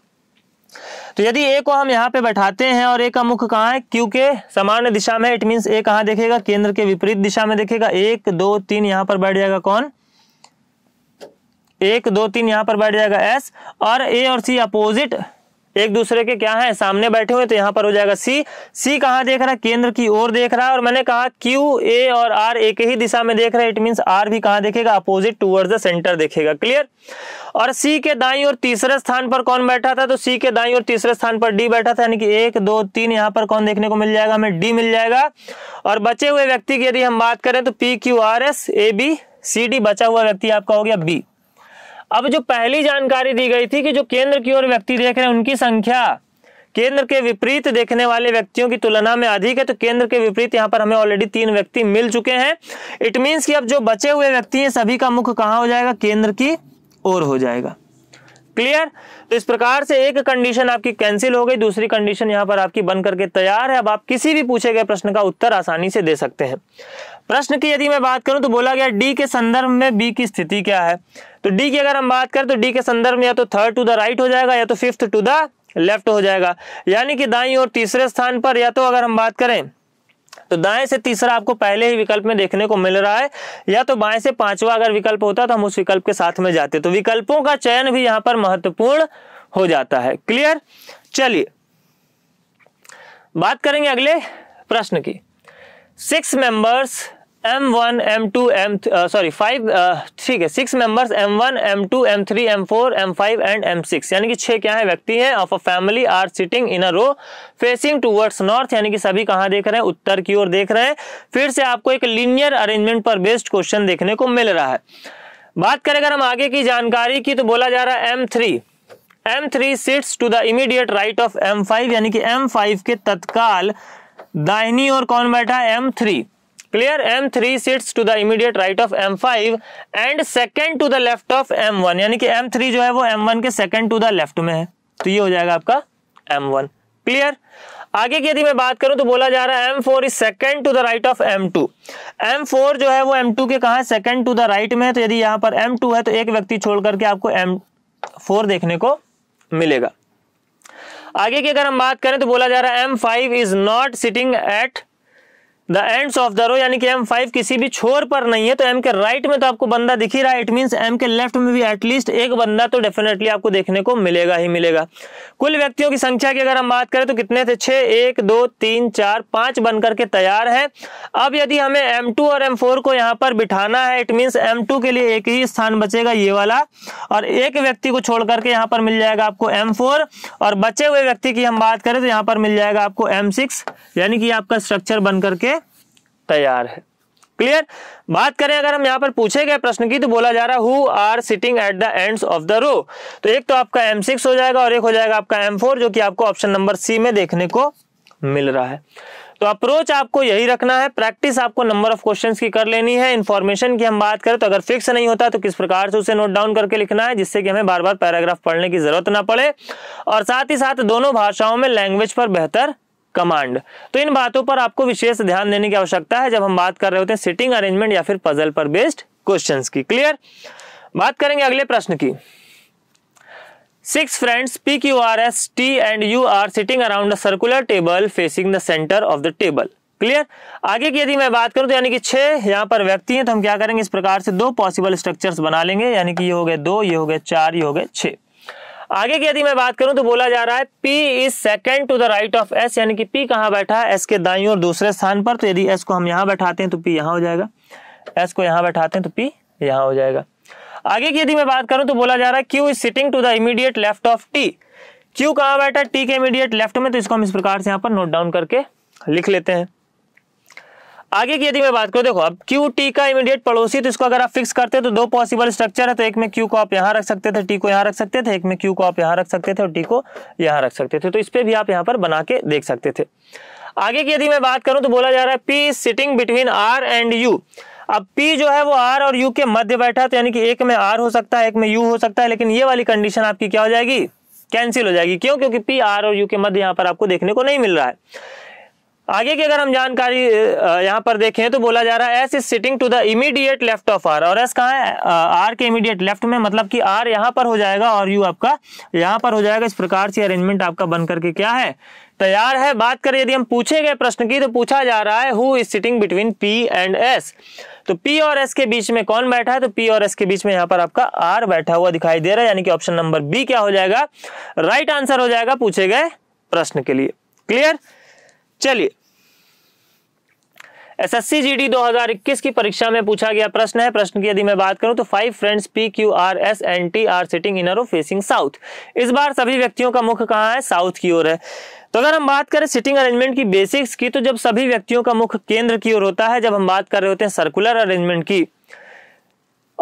तो यदि ए को हम यहाँ पे बैठाते हैं और ए का मुख कहाँ है क्योंकि सामान्य दिशा में इट मीन ए कहाँ देखेगा केंद्र के विपरीत दिशा में देखेगा एक दो तीन यहाँ पर बैठ जाएगा कौन एक दो तीन यहाँ पर बैठ जाएगा एस और ए और सी अपोजिट एक दूसरे के क्या है सामने बैठे हुए तो यहाँ पर हो जाएगा सी सी कहाँ देख रहा है केंद्र की ओर देख रहा है और मैंने कहा क्यू ए और आर एक ही दिशा में देख रहा है इट मीन आर भी कहाँ देखेगा अपोजिट टूवर्ड्स द सेंटर देखेगा क्लियर और सी के दाई और तीसरे स्थान पर कौन बैठा था तो सी के दाई और तीसरे स्थान पर डी बैठा था यानी कि एक दो तीन यहाँ पर कौन देखने को मिल जाएगा हमें डी मिल जाएगा और बचे हुए व्यक्ति की यदि हम बात करें तो P Q R S A B C D बचा हुआ व्यक्ति आपका हो गया बी अब जो पहली जानकारी दी गई थी कि जो केंद्र की ओर व्यक्ति देख रहे हैं उनकी संख्या केंद्र के विपरीत देखने वाले व्यक्तियों की तुलना में अधिक है तो केंद्र के विपरीत यहाँ पर हमें ऑलरेडी तीन व्यक्ति मिल चुके हैं इट मीन्स कि अब जो बचे हुए व्यक्ति हैं सभी का मुख कहा हो जाएगा केंद्र की ओर हो जाएगा क्लियर तो इस प्रकार से एक कंडीशन आपकी कैंसिल हो गई दूसरी कंडीशन यहाँ पर आपकी बन करके तैयार है अब आप किसी भी पूछे गए प्रश्न का उत्तर आसानी से दे सकते हैं प्रश्न की यदि मैं बात करूं तो बोला गया डी के संदर्भ में बी की स्थिति क्या है तो डी की अगर हम बात करें तो डी के संदर्भ में या तो थर्ड टू द राइट हो जाएगा या तो फिफ्थ टू द लेफ्ट हो जाएगा यानी कि दाई और तीसरे स्थान पर या तो अगर हम बात करें तो दाएं से तीसरा आपको पहले ही विकल्प में देखने को मिल रहा है या तो बाएं से पांचवा अगर विकल्प होता तो हम उस विकल्प के साथ में जाते तो विकल्पों का चयन भी यहां पर महत्वपूर्ण हो जाता है क्लियर चलिए बात करेंगे अगले प्रश्न की six members M one M two M sorry five ठीक है six members M one M two M three M four M five and M six यानी कि छह क्या है व्यक्ति है of a family are sitting in a row facing towards north यानी कि सभी कहाँ देख रहे हैं उत्तर की ओर देख रहे हैं फिर से आपको एक लीनियर अरेंजमेंट पर बेस्ड क्वेश्चन देखने को मिल रहा है बात करें अगर हम आगे की जानकारी की तो बोला जा रहा है M three M three sits to the immediate right of M five यानी कि एम फाइव के तत्काल दाहिनी और कौन बैठा है M three clear m3 sits to the immediate right of m5 and second to the left of m1 यानी कि m3 जो है वो m1 के second to the left में है तो ये हो जाएगा आपका m1 क्लियर आगे की यदि मैं बात करूं तो बोला जा रहा है M four is second to the right of M two M four जो है वो एम टू के कहा है सेकेंड टू द राइट में तो यदि यहां पर एम टू है तो एक व्यक्ति छोड़ करके आपको एम फोर देखने को मिलेगा आगे की अगर हम बात करें तो बोला जा रहा है M five is not sitting at the ends of the row यानी कि M5 किसी भी छोर पर नहीं है तो M के राइट में तो आपको बंदा दिख ही रहा है इट मीन M के लेफ्ट में भी एटलीस्ट एक बंदा तो डेफिनेटली आपको देखने को मिलेगा ही मिलेगा कुल व्यक्तियों की संख्या की अगर हम बात करें तो कितने थे छह एक दो तीन चार पांच बन करके तैयार है अब यदि हमें M2 और M4 को यहाँ पर बिठाना है इट मीन्स टू के लिए एक ही स्थान बचेगा ये वाला और एक व्यक्ति को छोड़ करके यहाँ पर मिल जाएगा आपको फोर और बचे हुए व्यक्ति की हम बात करें तो यहाँ पर मिल जाएगा आपको सिक्स यानी कि आपका स्ट्रक्चर बनकर के तैयार है क्लियर बात करें अगर हम यहाँ पर पूछे गए प्रश्न की तो बोला जा रहा who are sitting at the ends of the row तो एक तो आपका एम सिक्स हो जाएगा और एक हो जाएगा आपका एम फोर जो कि आपको ऑप्शन नंबर सी में देखने को मिल रहा है तो अप्रोच आपको यही रखना है प्रैक्टिस आपको नंबर ऑफ क्वेश्चंस की कर लेनी है इन्फॉर्मेशन की हम बात करें तो अगर फिक्स नहीं होता तो किस प्रकार से उसे नोट डाउन करके लिखना है जिससे कि हमें बार बार पैराग्राफ पढ़ने की जरूरत ना पड़े और साथ ही साथ दोनों भाषाओं में लैंग्वेज पर बेहतर कमांड तो इन बातों पर आपको विशेष ध्यान देने की आवश्यकता है जब हम बात कर रहे होते हैं सिटिंग अरेंजमेंट या फिर पजल पर बेस्ड क्वेश्चन की क्लियर बात करेंगे अगले प्रश्न की six friends P Q R S T and U are sitting around a circular table facing the center of the clear आगे की यदि मैं बात करूं तो यानी कि छह यहां पर व्यक्ति हैं तो हम क्या करेंगे इस प्रकार से दो पॉसिबल स्ट्रक्चर्स बना लेंगे यानी कि ये हो गए दो ये हो गए चार ये हो गए छह आगे की यदि मैं बात करूं तो बोला जा रहा है P is second to the right of S यानी कि P कहाँ बैठा है S के दाई और दूसरे स्थान पर तो यदि S को हम यहां बैठाते हैं तो P यहां हो जाएगा S को यहां बैठाते हैं तो P यहां हो जाएगा आगे की यदि मैं बात करूं तो बोला जा रहा है Q is sitting to the immediate left of T Q कहाँ बैठा है टी के इमीडिएट लेफ्ट में तो इसको हम इस प्रकार से यहाँ पर नोट डाउन करके लिख लेते हैं आगे की यदि मैं बात करूँ देखो अब क्यू टी का इमीडिएट पड़ोसी तो इसको अगर आप फिक्स करते तो दो पॉसिबल स्ट्रक्चर है तो एक में Q को आप यहाँ रख सकते थे टी को यहाँ रख सकते थे एक में Q को आप यहाँ रख सकते थे और टी को यहाँ रख सकते थे तो इस पर भी आप यहाँ पर बना के देख सकते थे आगे की यदि मैं बात करूं तो बोला जा रहा है P sitting between R and U अब P जो है वो R और U के मध्य बैठा तो यानी कि एक में R हो सकता है एक में U हो सकता है लेकिन ये वाली कंडीशन आपकी क्या हो जाएगी कैंसिल हो जाएगी क्यों क्योंकि P R और U के मध्य यहाँ पर आपको देखने को नहीं मिल रहा है आगे की अगर हम जानकारी यहाँ पर देखें तो बोला जा रहा है S is sitting to the immediate left of R और एस कहाँ है आर के इमीडिएट लेफ्ट में मतलब कि आर यहाँ पर हो जाएगा और यू आपका यहाँ पर हो जाएगा इस प्रकार से अरेंजमेंट आपका बन करके क्या है तैयार है बात करें यदि हम पूछे गए प्रश्न की तो पूछा जा रहा है who is sitting between P and S तो पी और एस के बीच में कौन बैठा है तो पी और एस के बीच में यहाँ पर आपका आर बैठा हुआ दिखाई दे रहा है यानी कि ऑप्शन नंबर बी क्या हो जाएगा राइट right आंसर हो जाएगा पूछे गए प्रश्न के लिए क्लियर चलिए एसएससी जीडी 2021 की परीक्षा में पूछा गया प्रश्न है प्रश्न की यदि मैं बात करूं तो five friends P Q R S and T are sitting in facing south इस बार सभी व्यक्तियों का मुख कहाँ है साउथ की ओर है तो अगर हम बात करें सिटिंग अरेंजमेंट की बेसिक्स की तो जब सभी व्यक्तियों का मुख केंद्र की ओर होता है जब हम बात कर रहे होते हैं सर्कुलर अरेंजमेंट की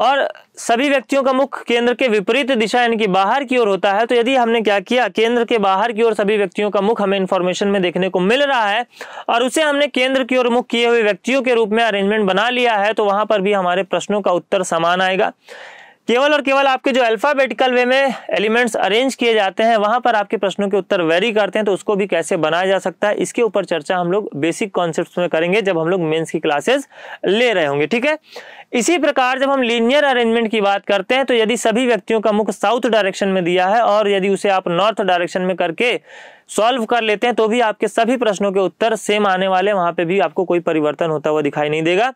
और सभी व्यक्तियों का मुख केंद्र के विपरीत दिशा यानी कि बाहर की ओर होता है तो यदि हमने क्या किया केंद्र के बाहर की ओर सभी व्यक्तियों का मुख हमें इन्फॉर्मेशन में देखने को मिल रहा है और उसे हमने केंद्र की ओर मुख किए हुए व्यक्तियों के रूप में अरेंजमेंट बना लिया है तो वहां पर भी हमारे प्रश्नों का उत्तर समान आएगा केवल और केवल आपके जो अल्फ़ाबेटिकल वे में एलिमेंट्स अरेंज किए जाते हैं वहां पर आपके प्रश्नों के उत्तर वेरी करते हैं तो उसको भी कैसे बनाया जा सकता है इसके ऊपर चर्चा हम लोग बेसिक कॉन्सेप्ट में करेंगे जब हम लोग मेंस की क्लासेस ले रहे होंगे ठीक है इसी प्रकार जब हम लीनियर अरेंजमेंट की बात करते हैं तो यदि सभी व्यक्तियों का मुख साउथ डायरेक्शन में दिया है और यदि उसे आप नॉर्थ डायरेक्शन में करके सॉल्व कर लेते हैं तो भी आपके सभी प्रश्नों के उत्तर सेम आने वाले वहां पे भी आपको कोई परिवर्तन होता हुआ दिखाई नहीं देगा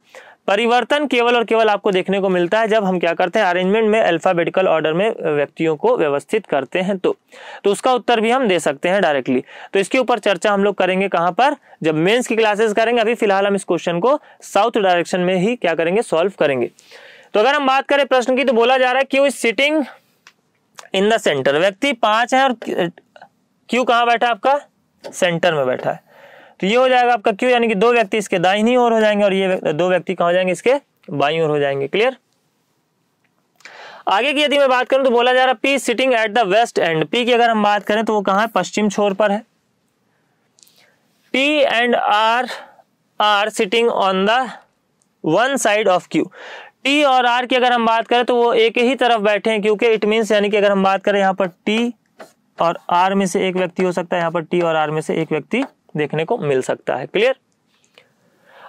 परिवर्तन केवल और केवल आपको देखने को मिलता है जब हम क्या करते हैं अरेंजमेंट में अल्फाबेटिकल ऑर्डर में व्यक्तियों को व्यवस्थित करते हैं तो तो उसका उत्तर भी हम दे सकते हैं डायरेक्टली तो इसके ऊपर चर्चा हम लोग करेंगे कहां पर जब मेंस की क्लासेस करेंगे अभी फिलहाल हम इस क्वेश्चन को साउथ डायरेक्शन में ही क्या करेंगे सॉल्व करेंगे तो अगर हम बात करें प्रश्न की तो बोला जा रहा है Q is sitting in the centre व्यक्ति पांच है और क्यू कहां बैठा आपका सेंटर में बैठा है तो ये हो जाएगा आपका क्यू यानी कि दो व्यक्ति इसके दाहिनी ओर हो जाएंगे और ये दो व्यक्ति कहा हो जाएंगे इसके बाई ओर हो जाएंगे क्लियर आगे की यदि मैं बात करूं तो बोला जा रहा P sitting at the west end P की अगर हम बात करें तो वो कहा है पश्चिम छोर पर है P and R R sitting on the one side of Q T और आर की अगर हम बात करें तो वो एक ही तरफ बैठे हैं क्योंकि इट मीन यानी कि अगर हम बात करें यहां पर टी और आर में से एक व्यक्ति हो सकता है यहां पर टी और आर में से एक व्यक्ति देखने को मिल सकता है क्लियर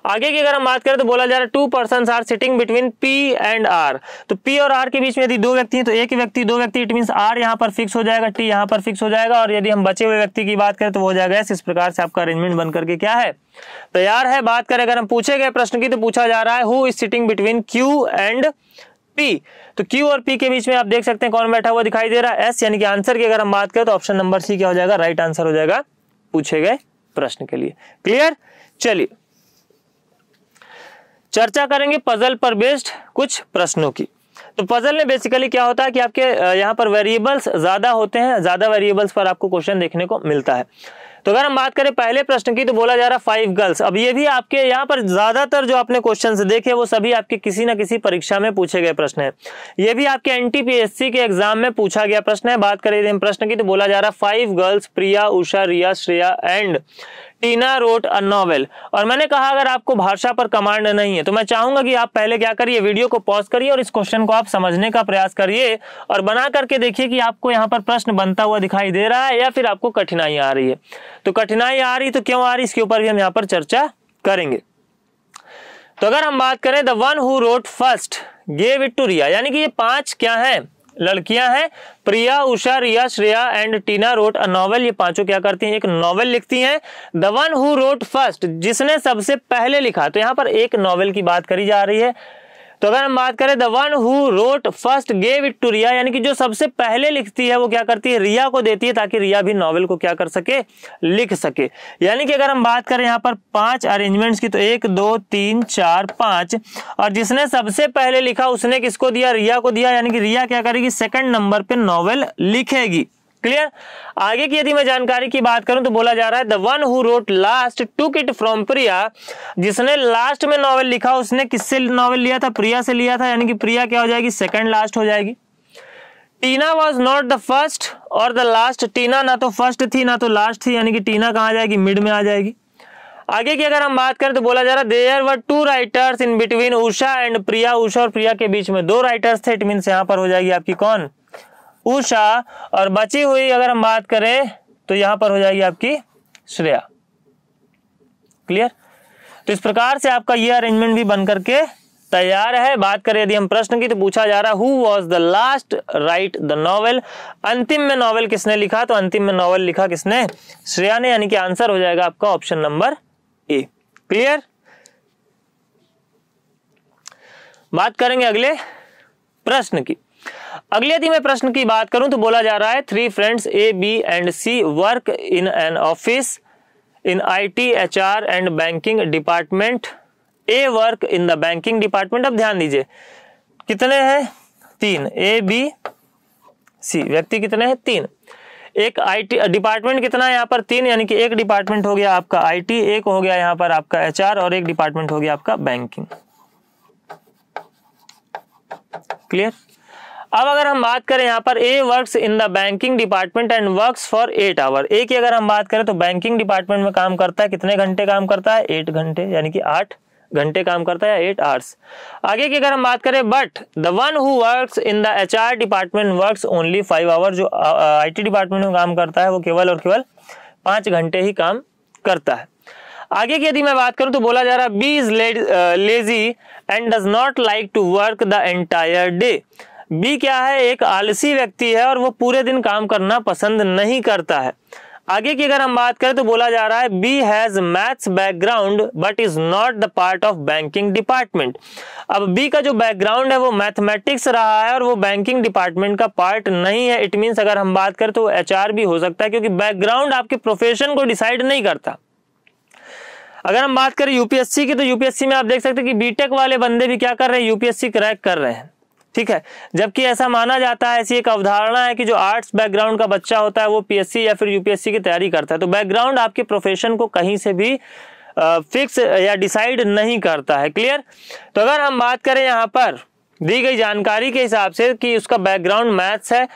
आगे की अगर हम बात करें तो बोला जा रहा है two person are sitting between P and R तो पी और आर के बीच में यदि दो व्यक्ति हैं तो एक व्यक्ति दो व्यक्ति इट मीन आर यहां पर फिक्स हो जाएगा टी यहां पर फिक्स हो जाएगा और यदि हम बचे हुए व्यक्ति की बात करें तो हो जाएगा इस प्रकार से आपका अरेंजमेंट बन करके क्या है तैयार तो है बात करें अगर हम पूछे गए प्रश्न की तो पूछा जा रहा है who is sitting between Q and P तो क्यू और पी के बीच में आप देख सकते हैं कौन बैठा हुआ दिखाई दे रहा है एस यानी कि आंसर की अगर हम बात करें तो ऑप्शन नंबर सी क्या हो जाएगा राइट आंसर हो जाएगा पूछे गए प्रश्न के लिए क्लियर चलिए चर्चा करेंगे पजल पर बेस्ड कुछ प्रश्नों की तो पजल में बेसिकली क्या होता है कि आपके यहां पर वेरिएबल्स ज़्यादा होते हैं ज़्यादा वेरिएबल्स पर आपको क्वेश्चन देखने को मिलता है तो अगर हम बात करें पहले प्रश्न की तो बोला जा रहा है फाइव गर्ल्स अब ये भी आपके यहाँ पर ज्यादातर जो आपने क्वेश्चन देखे वो सभी आपके किसी ना किसी परीक्षा में पूछे गए प्रश्न है ये भी आपके एनटीपीएससी के एग्जाम में पूछा गया प्रश्न है बात करें प्रश्न की तो बोला जा रहा है five girls Priya Usha Riya Shreya and Tina wrote a novel और मैंने कहा अगर आपको भाषा पर कमांड नहीं है तो मैं चाहूंगा कि आप पहले क्या करिए वीडियो को पॉज करिए और इस क्वेश्चन को आप समझने का प्रयास करिए और बना करके देखिए कि आपको यहाँ पर प्रश्न बनता हुआ दिखाई दे रहा है या फिर आपको कठिनाई आ रही है तो कठिनाई आ रही तो क्यों आ रही इसके ऊपर भी हम यहाँ पर चर्चा करेंगे तो अगर हम बात करें the one who wrote first gave it to Riya यानी कि ये पांच क्या है लड़कियां हैं Priya Usha Riya Shreya and Tina wrote a novel ये पांचों क्या करती हैं एक नॉवेल लिखती हैं the one who wrote first जिसने सबसे पहले लिखा तो यहां पर एक नॉवेल की बात करी जा रही है तो अगर हम बात करें the one who wrote first gave it to Riya यानी कि जो सबसे पहले लिखती है वो क्या करती है रिया को देती है ताकि रिया भी नॉवल को क्या कर सके लिख सके यानी कि अगर हम बात करें यहाँ पर पांच अरेंजमेंट्स की तो एक दो तीन चार पांच और जिसने सबसे पहले लिखा उसने किसको दिया रिया को दिया यानी कि रिया क्या करेगी सेकंड नंबर पर नॉवेल लिखेगी क्लियर आगे की यदि मैं जानकारी की बात करूं तो बोला जा रहा है the one who wrote last took it from Priya जिसने लास्ट में नॉवल लिखा उसने किससे नॉवल लिया था प्रिया से लिया था यानी कि प्रिया क्या हो जाएगी सेकंड लास्ट हो जाएगी Tina was not the first or the last Tina ना तो फर्स्ट थी ना तो लास्ट थी यानी कि टीना कहाँ जाएगी मिड में आ जाएगी आगे की अगर हम बात करें तो बोला जा रहा है there were two writers in between Usha and Priya Usha और प्रिया के बीच में दो राइटर्स थे इट मीन यहाँ पर हो जाएगी आपकी कौन उषा और बची हुई अगर हम बात करें तो यहां पर हो जाएगी आपकी श्रेया क्लियर तो इस प्रकार से आपका ये अरेंजमेंट भी बन करके तैयार है बात करें यदि हम प्रश्न की तो पूछा जा रहा who was the last write the novel अंतिम में नॉवेल किसने लिखा तो अंतिम में नॉवेल लिखा किसने श्रेया ने यानी कि आंसर हो जाएगा आपका ऑप्शन नंबर ए क्लियर बात करेंगे अगले प्रश्न की अगले यदि मैं प्रश्न की बात करूं तो बोला जा रहा है three friends A B and C work in an office in IT HR and banking department A work in the banking department अब ध्यान दीजिए कितने हैं तीन ए बी सी व्यक्ति कितने हैं तीन एक आईटी डिपार्टमेंट कितना है यहाँ पर तीन यानी कि एक डिपार्टमेंट हो गया आपका आईटी एक हो गया यहाँ पर आपका एचआर और एक डिपार्टमेंट हो गया आपका बैंकिंग क्लियर अब अगर हम बात करें यहाँ पर A works in the banking department and works for eight hour A की अगर हम बात करें तो बैंकिंग डिपार्टमेंट में काम करता है कितने घंटे काम करता है एट घंटे यानी कि आठ घंटे काम करता है एट आवर्स आगे की अगर हम बात करें but the one who works in the H R department works only five hour जो आई टी डिपार्टमेंट में काम करता है वो केवल और केवल पाँच घंटे ही काम करता है आगे की यदि मैं बात करूं तो बोला जा रहा है B is lazy and does not like to work the entire day B क्या है एक आलसी व्यक्ति है और वो पूरे दिन काम करना पसंद नहीं करता है आगे की अगर हम बात करें तो बोला जा रहा है B has maths background but is not the part of banking department अब बी का जो बैकग्राउंड है वो मैथमेटिक्स रहा है और वो बैंकिंग डिपार्टमेंट का पार्ट नहीं है इट मीन्स अगर हम बात करें तो एच भी हो सकता है क्योंकि बैकग्राउंड आपके प्रोफेशन को डिसाइड नहीं करता अगर हम बात करें यूपीएससी की तो यूपीएससी में आप देख सकते हैं कि बीटेक वाले बंदे भी क्या कर रहे हैं यूपीएससी क्रैक कर रहे हैं ठीक है जबकि ऐसा माना जाता है ऐसी एक अवधारणा है कि जो आर्ट्स बैकग्राउंड का बच्चा होता है वो पीएससी या फिर यूपीएससी की तैयारी करता है तो बैकग्राउंड आपके प्रोफेशन को कहीं से भी फिक्स या डिसाइड नहीं करता है क्लियर तो अगर हम बात करें यहाँ पर दी गई जानकारी के हिसाब से कि उसका बैकग्राउंड मैथ्स है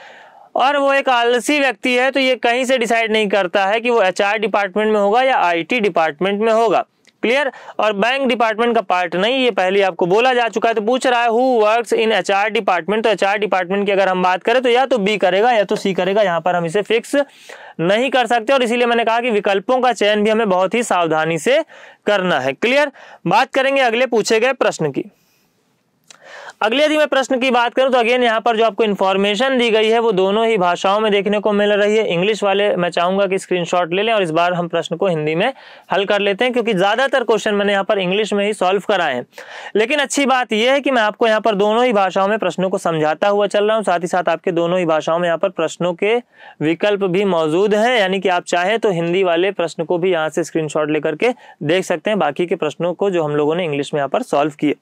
और वो एक आलसी व्यक्ति है तो ये कहीं से डिसाइड नहीं करता है कि वो एचआर डिपार्टमेंट में होगा या आईटी डिपार्टमेंट में होगा क्लियर और बैंक डिपार्टमेंट का पार्ट नहीं ये पहले आपको बोला जा चुका है तो पूछ रहा है who works in HR department तो एचआर डिपार्टमेंट की अगर हम बात करें तो या तो बी करेगा या तो सी करेगा यहाँ पर हम इसे फिक्स नहीं कर सकते और इसीलिए मैंने कहा कि विकल्पों का चयन भी हमें बहुत ही सावधानी से करना है क्लियर बात करेंगे अगले पूछे गए प्रश्न की अगले यदि मैं प्रश्न की बात करूं तो अगेन यहाँ पर जो आपको इन्फॉर्मेशन दी गई है वो दोनों ही भाषाओं में देखने को मिल रही है इंग्लिश वाले मैं चाहूंगा कि स्क्रीनशॉट ले लें और इस बार हम प्रश्न को हिंदी में हल कर लेते हैं क्योंकि ज्यादातर क्वेश्चन मैंने यहाँ पर इंग्लिश में ही सॉल्व कराए हैं लेकिन अच्छी बात यह है कि मैं आपको यहाँ पर दोनों ही भाषाओं में प्रश्नों को समझाता हुआ चल रहा हूँ साथ ही साथ आपके दोनों ही भाषाओं में यहाँ पर प्रश्नों के विकल्प भी मौजूद है यानी कि आप चाहें तो हिंदी वाले प्रश्न को भी यहाँ से स्क्रीन लेकर के देख सकते हैं बाकी के प्रश्नों को जो हम लोगों ने इंग्लिश में यहाँ पर सॉल्व किए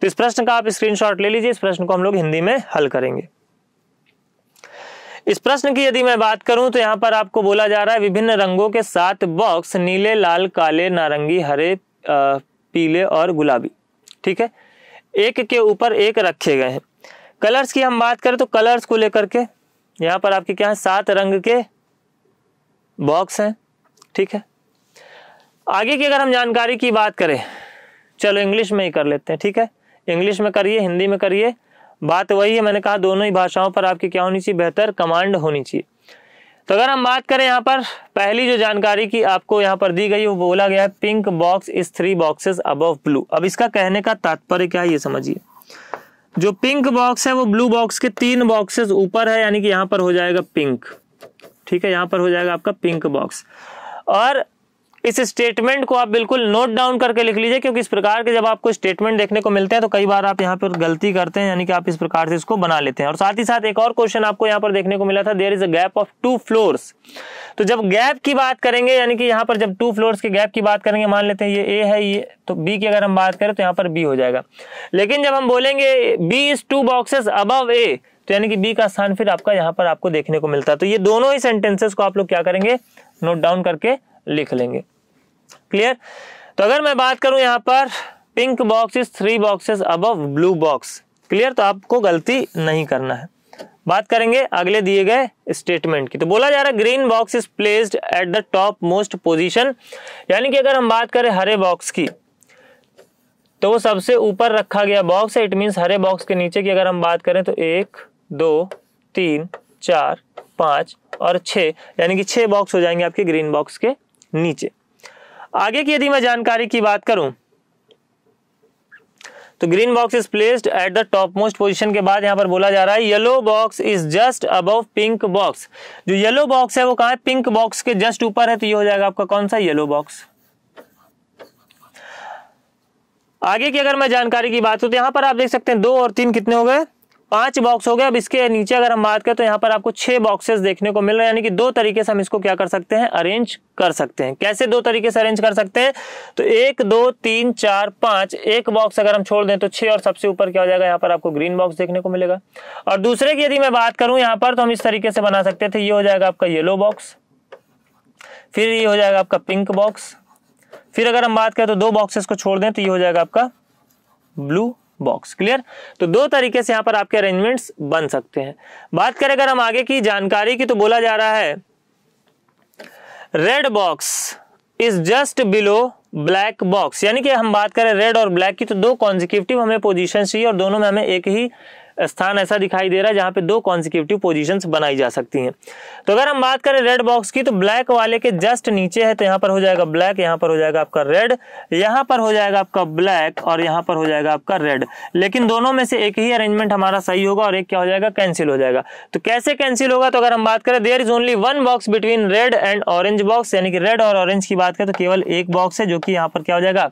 तो इस प्रश्न का आप स्क्रीनशॉट ले लीजिए इस प्रश्न को हम लोग हिंदी में हल करेंगे इस प्रश्न की यदि मैं बात करूं तो यहां पर आपको बोला जा रहा है विभिन्न रंगों के सात बॉक्स नीले लाल काले नारंगी हरे पीले और गुलाबी ठीक है एक के ऊपर एक रखे गए हैं कलर्स की हम बात करें तो कलर्स को लेकर के यहां पर आपके क्या है सात रंग के बॉक्स हैं ठीक है आगे की अगर हम जानकारी की बात करें चलो इंग्लिश में ही कर लेते हैं ठीक है इंग्लिश में करिए हिंदी में करिए बात वही है मैंने कहा दोनों ही भाषाओं पर आपकी क्या होनी चाहिए बेहतर कमांड होनी चाहिए तो अगर हम बात करें यहाँ पर पहली जो जानकारी की आपको यहाँ पर दी गई वो बोला गया है pink box is three boxes above blue अब इसका कहने का तात्पर्य क्या है ये समझिए जो पिंक बॉक्स है वो ब्लू बॉक्स के तीन बॉक्सेस ऊपर है यानी कि यहाँ पर हो जाएगा पिंक ठीक है यहाँ पर हो जाएगा आपका पिंक बॉक्स और इस स्टेटमेंट को आप बिल्कुल नोट डाउन करके लिख लीजिए क्योंकि इस प्रकार के जब आपको स्टेटमेंट देखने को मिलते हैं तो कई बार आप यहाँ पर गलती करते हैं यानी कि आप इस प्रकार से इसको बना लेते हैं और साथ ही साथ एक और क्वेश्चन आपको यहाँ पर देखने को मिला था there is a gap of two floors तो जब गैप की बात करेंगे यानी कि यहाँ पर जब टू फ्लोर्स के गैप की बात करेंगे मान लेते हैं ये ए है ये तो बी की अगर हम बात करें तो यहाँ पर बी हो जाएगा लेकिन जब हम बोलेंगे बी इज टू बॉक्सेस अब ए तो यानी कि बी का स्थान फिर आपका यहाँ पर आपको देखने को मिलता है तो ये दोनों ही सेंटेंसेस को आप लोग क्या करेंगे नोट डाउन करके लिख लेंगे क्लियर तो अगर मैं बात करूं यहां पर पिंक बॉक्सेस थ्री बॉक्सेस अब ब्लू बॉक्स क्लियर तो आपको गलती नहीं करना है बात करेंगे अगले दिए गए स्टेटमेंट की तो बोला जा रहा है green box is placed at the topmost position यानी कि अगर हम बात करें हरे बॉक्स की तो वो सबसे ऊपर रखा गया बॉक्स है इट मींस हरे बॉक्स के नीचे की अगर हम बात करें तो एक दो तीन चार पांच और छह यानी कि छह बॉक्स हो जाएंगे आपके ग्रीन बॉक्स के नीचे आगे की यदि मैं जानकारी की बात करूं तो green box is placed at the topmost position के बाद यहां पर बोला जा रहा है yellow box is just above pink box जो येलो बॉक्स है वो कहा है पिंक बॉक्स के जस्ट ऊपर है तो ये हो जाएगा आपका कौन सा येलो बॉक्स आगे की अगर मैं जानकारी की बात करूं तो यहां पर आप देख सकते हैं दो और तीन कितने हो गए पांच बॉक्स हो गए अब इसके नीचे अगर हम बात करें तो यहाँ पर आपको छह बॉक्सेस देखने को मिल रहे हैं यानी कि दो तरीके से हम इसको क्या कर सकते हैं अरेंज कर सकते हैं कैसे दो तरीके से अरेंज कर सकते हैं तो एक दो तीन चार पांच एक बॉक्स अगर हम छोड़ दें तो छह और सबसे ऊपर क्या हो जाएगा यहाँ पर आपको ग्रीन बॉक्स देखने को मिलेगा और दूसरे की यदि मैं बात करूं यहाँ पर तो हम इस तरीके से बना सकते थे ये हो जाएगा आपका येलो बॉक्स फिर ये हो जाएगा आपका पिंक बॉक्स फिर अगर हम बात करें तो दो बॉक्सेस को छोड़ दें तो ये हो जाएगा आपका ब्लू बॉक्स क्लियर तो दो तरीके से यहाँ पर आपके अरेंजमेंट्स बन सकते हैं बात करें अगर हम आगे की जानकारी की तो बोला जा रहा है red box is just below black box यानी कि हम बात करें रेड और ब्लैक की तो दो कॉन्जिक्यूटिव हमें पोजिशन चाहिए और दोनों में हमें एक ही स्थान ऐसा दिखाई दे रहा है जहां पे दो कॉन्सिक्यूटिव पोजिशन बनाई जा सकती हैं तो अगर हम बात करें रेड बॉक्स की तो ब्लैक वाले के जस्ट नीचे है तो यहां पर हो जाएगा ब्लैक यहां पर हो जाएगा आपका रेड यहां पर हो जाएगा आपका ब्लैक और यहां पर हो जाएगा आपका रेड लेकिन दोनों में से एक ही अरेंजमेंट हमारा सही होगा और एक क्या हो जाएगा कैंसिल हो जाएगा तो कैसे कैंसिल होगा तो अगर हम बात करें there is only one box between red and orange box यानी कि रेड और ऑरेंज की बात करें तो केवल एक बॉक्स है जो कि यहां पर क्या हो जाएगा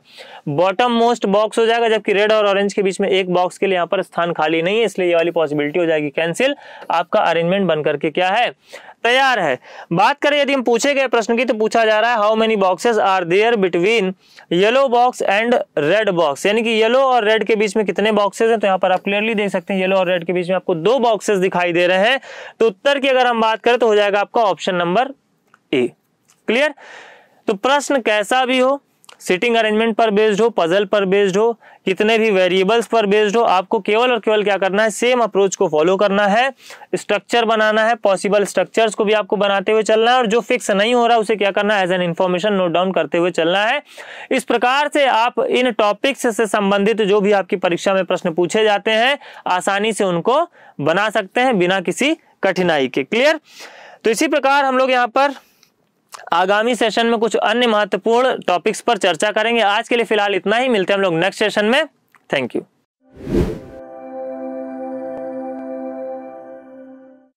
बॉटम मोस्ट बॉक्स हो जाएगा जबकि रेड और ऑरेंज के बीच में एक बॉक्स के लिए यहां पर स्थान खाली नहीं है इसलिए ये वाली पॉसिबिलिटी हो जाएगी कैंसिल आपका अरेंजमेंट बन करके क्या है तैयार है बात करें यदि हम पूछे गए प्रश्न की तो पूछा जा रहा है how many boxes are there between yellow box and red box यानी कि येलो और रेड के बीच में कितने बॉक्सेस हैं तो यहाँ पर आप क्लियरली देख सकते हैं येलो और रेड के बीच में आपको दो बॉक्सेस दिखाई दे रहे हैं तो उत्तर की अगर हम बात करें तो हो जाएगा आपका ऑप्शन नंबर ए क्लियर तो प्रश्न कैसा भी हो सिटिंग अरेंजमेंट पर बेस्ड हो पजल पर बेस्ड हो कितने भी वेरिएबल्स पर बेस्ड हो आपको केवल और केवल क्या करना है सेम अप्रोच को फॉलो करना है स्ट्रक्चर बनाना है पॉसिबल स्ट्रक्चर्स को भी आपको बनाते हुए चलना है और जो फिक्स नहीं हो रहा उसे क्या करना है as an information note down करते हुए चलना है इस प्रकार से आप इन टॉपिक्स से संबंधित जो भी आपकी परीक्षा में प्रश्न पूछे जाते हैं आसानी से उनको बना सकते हैं बिना किसी कठिनाई के क्लियर तो इसी प्रकार हम लोग यहाँ पर आगामी सेशन में कुछ अन्य महत्वपूर्ण टॉपिक्स पर चर्चा करेंगे आज के लिए फिलहाल इतना ही मिलते हैं हम लोग नेक्स्ट सेशन में थैंक यू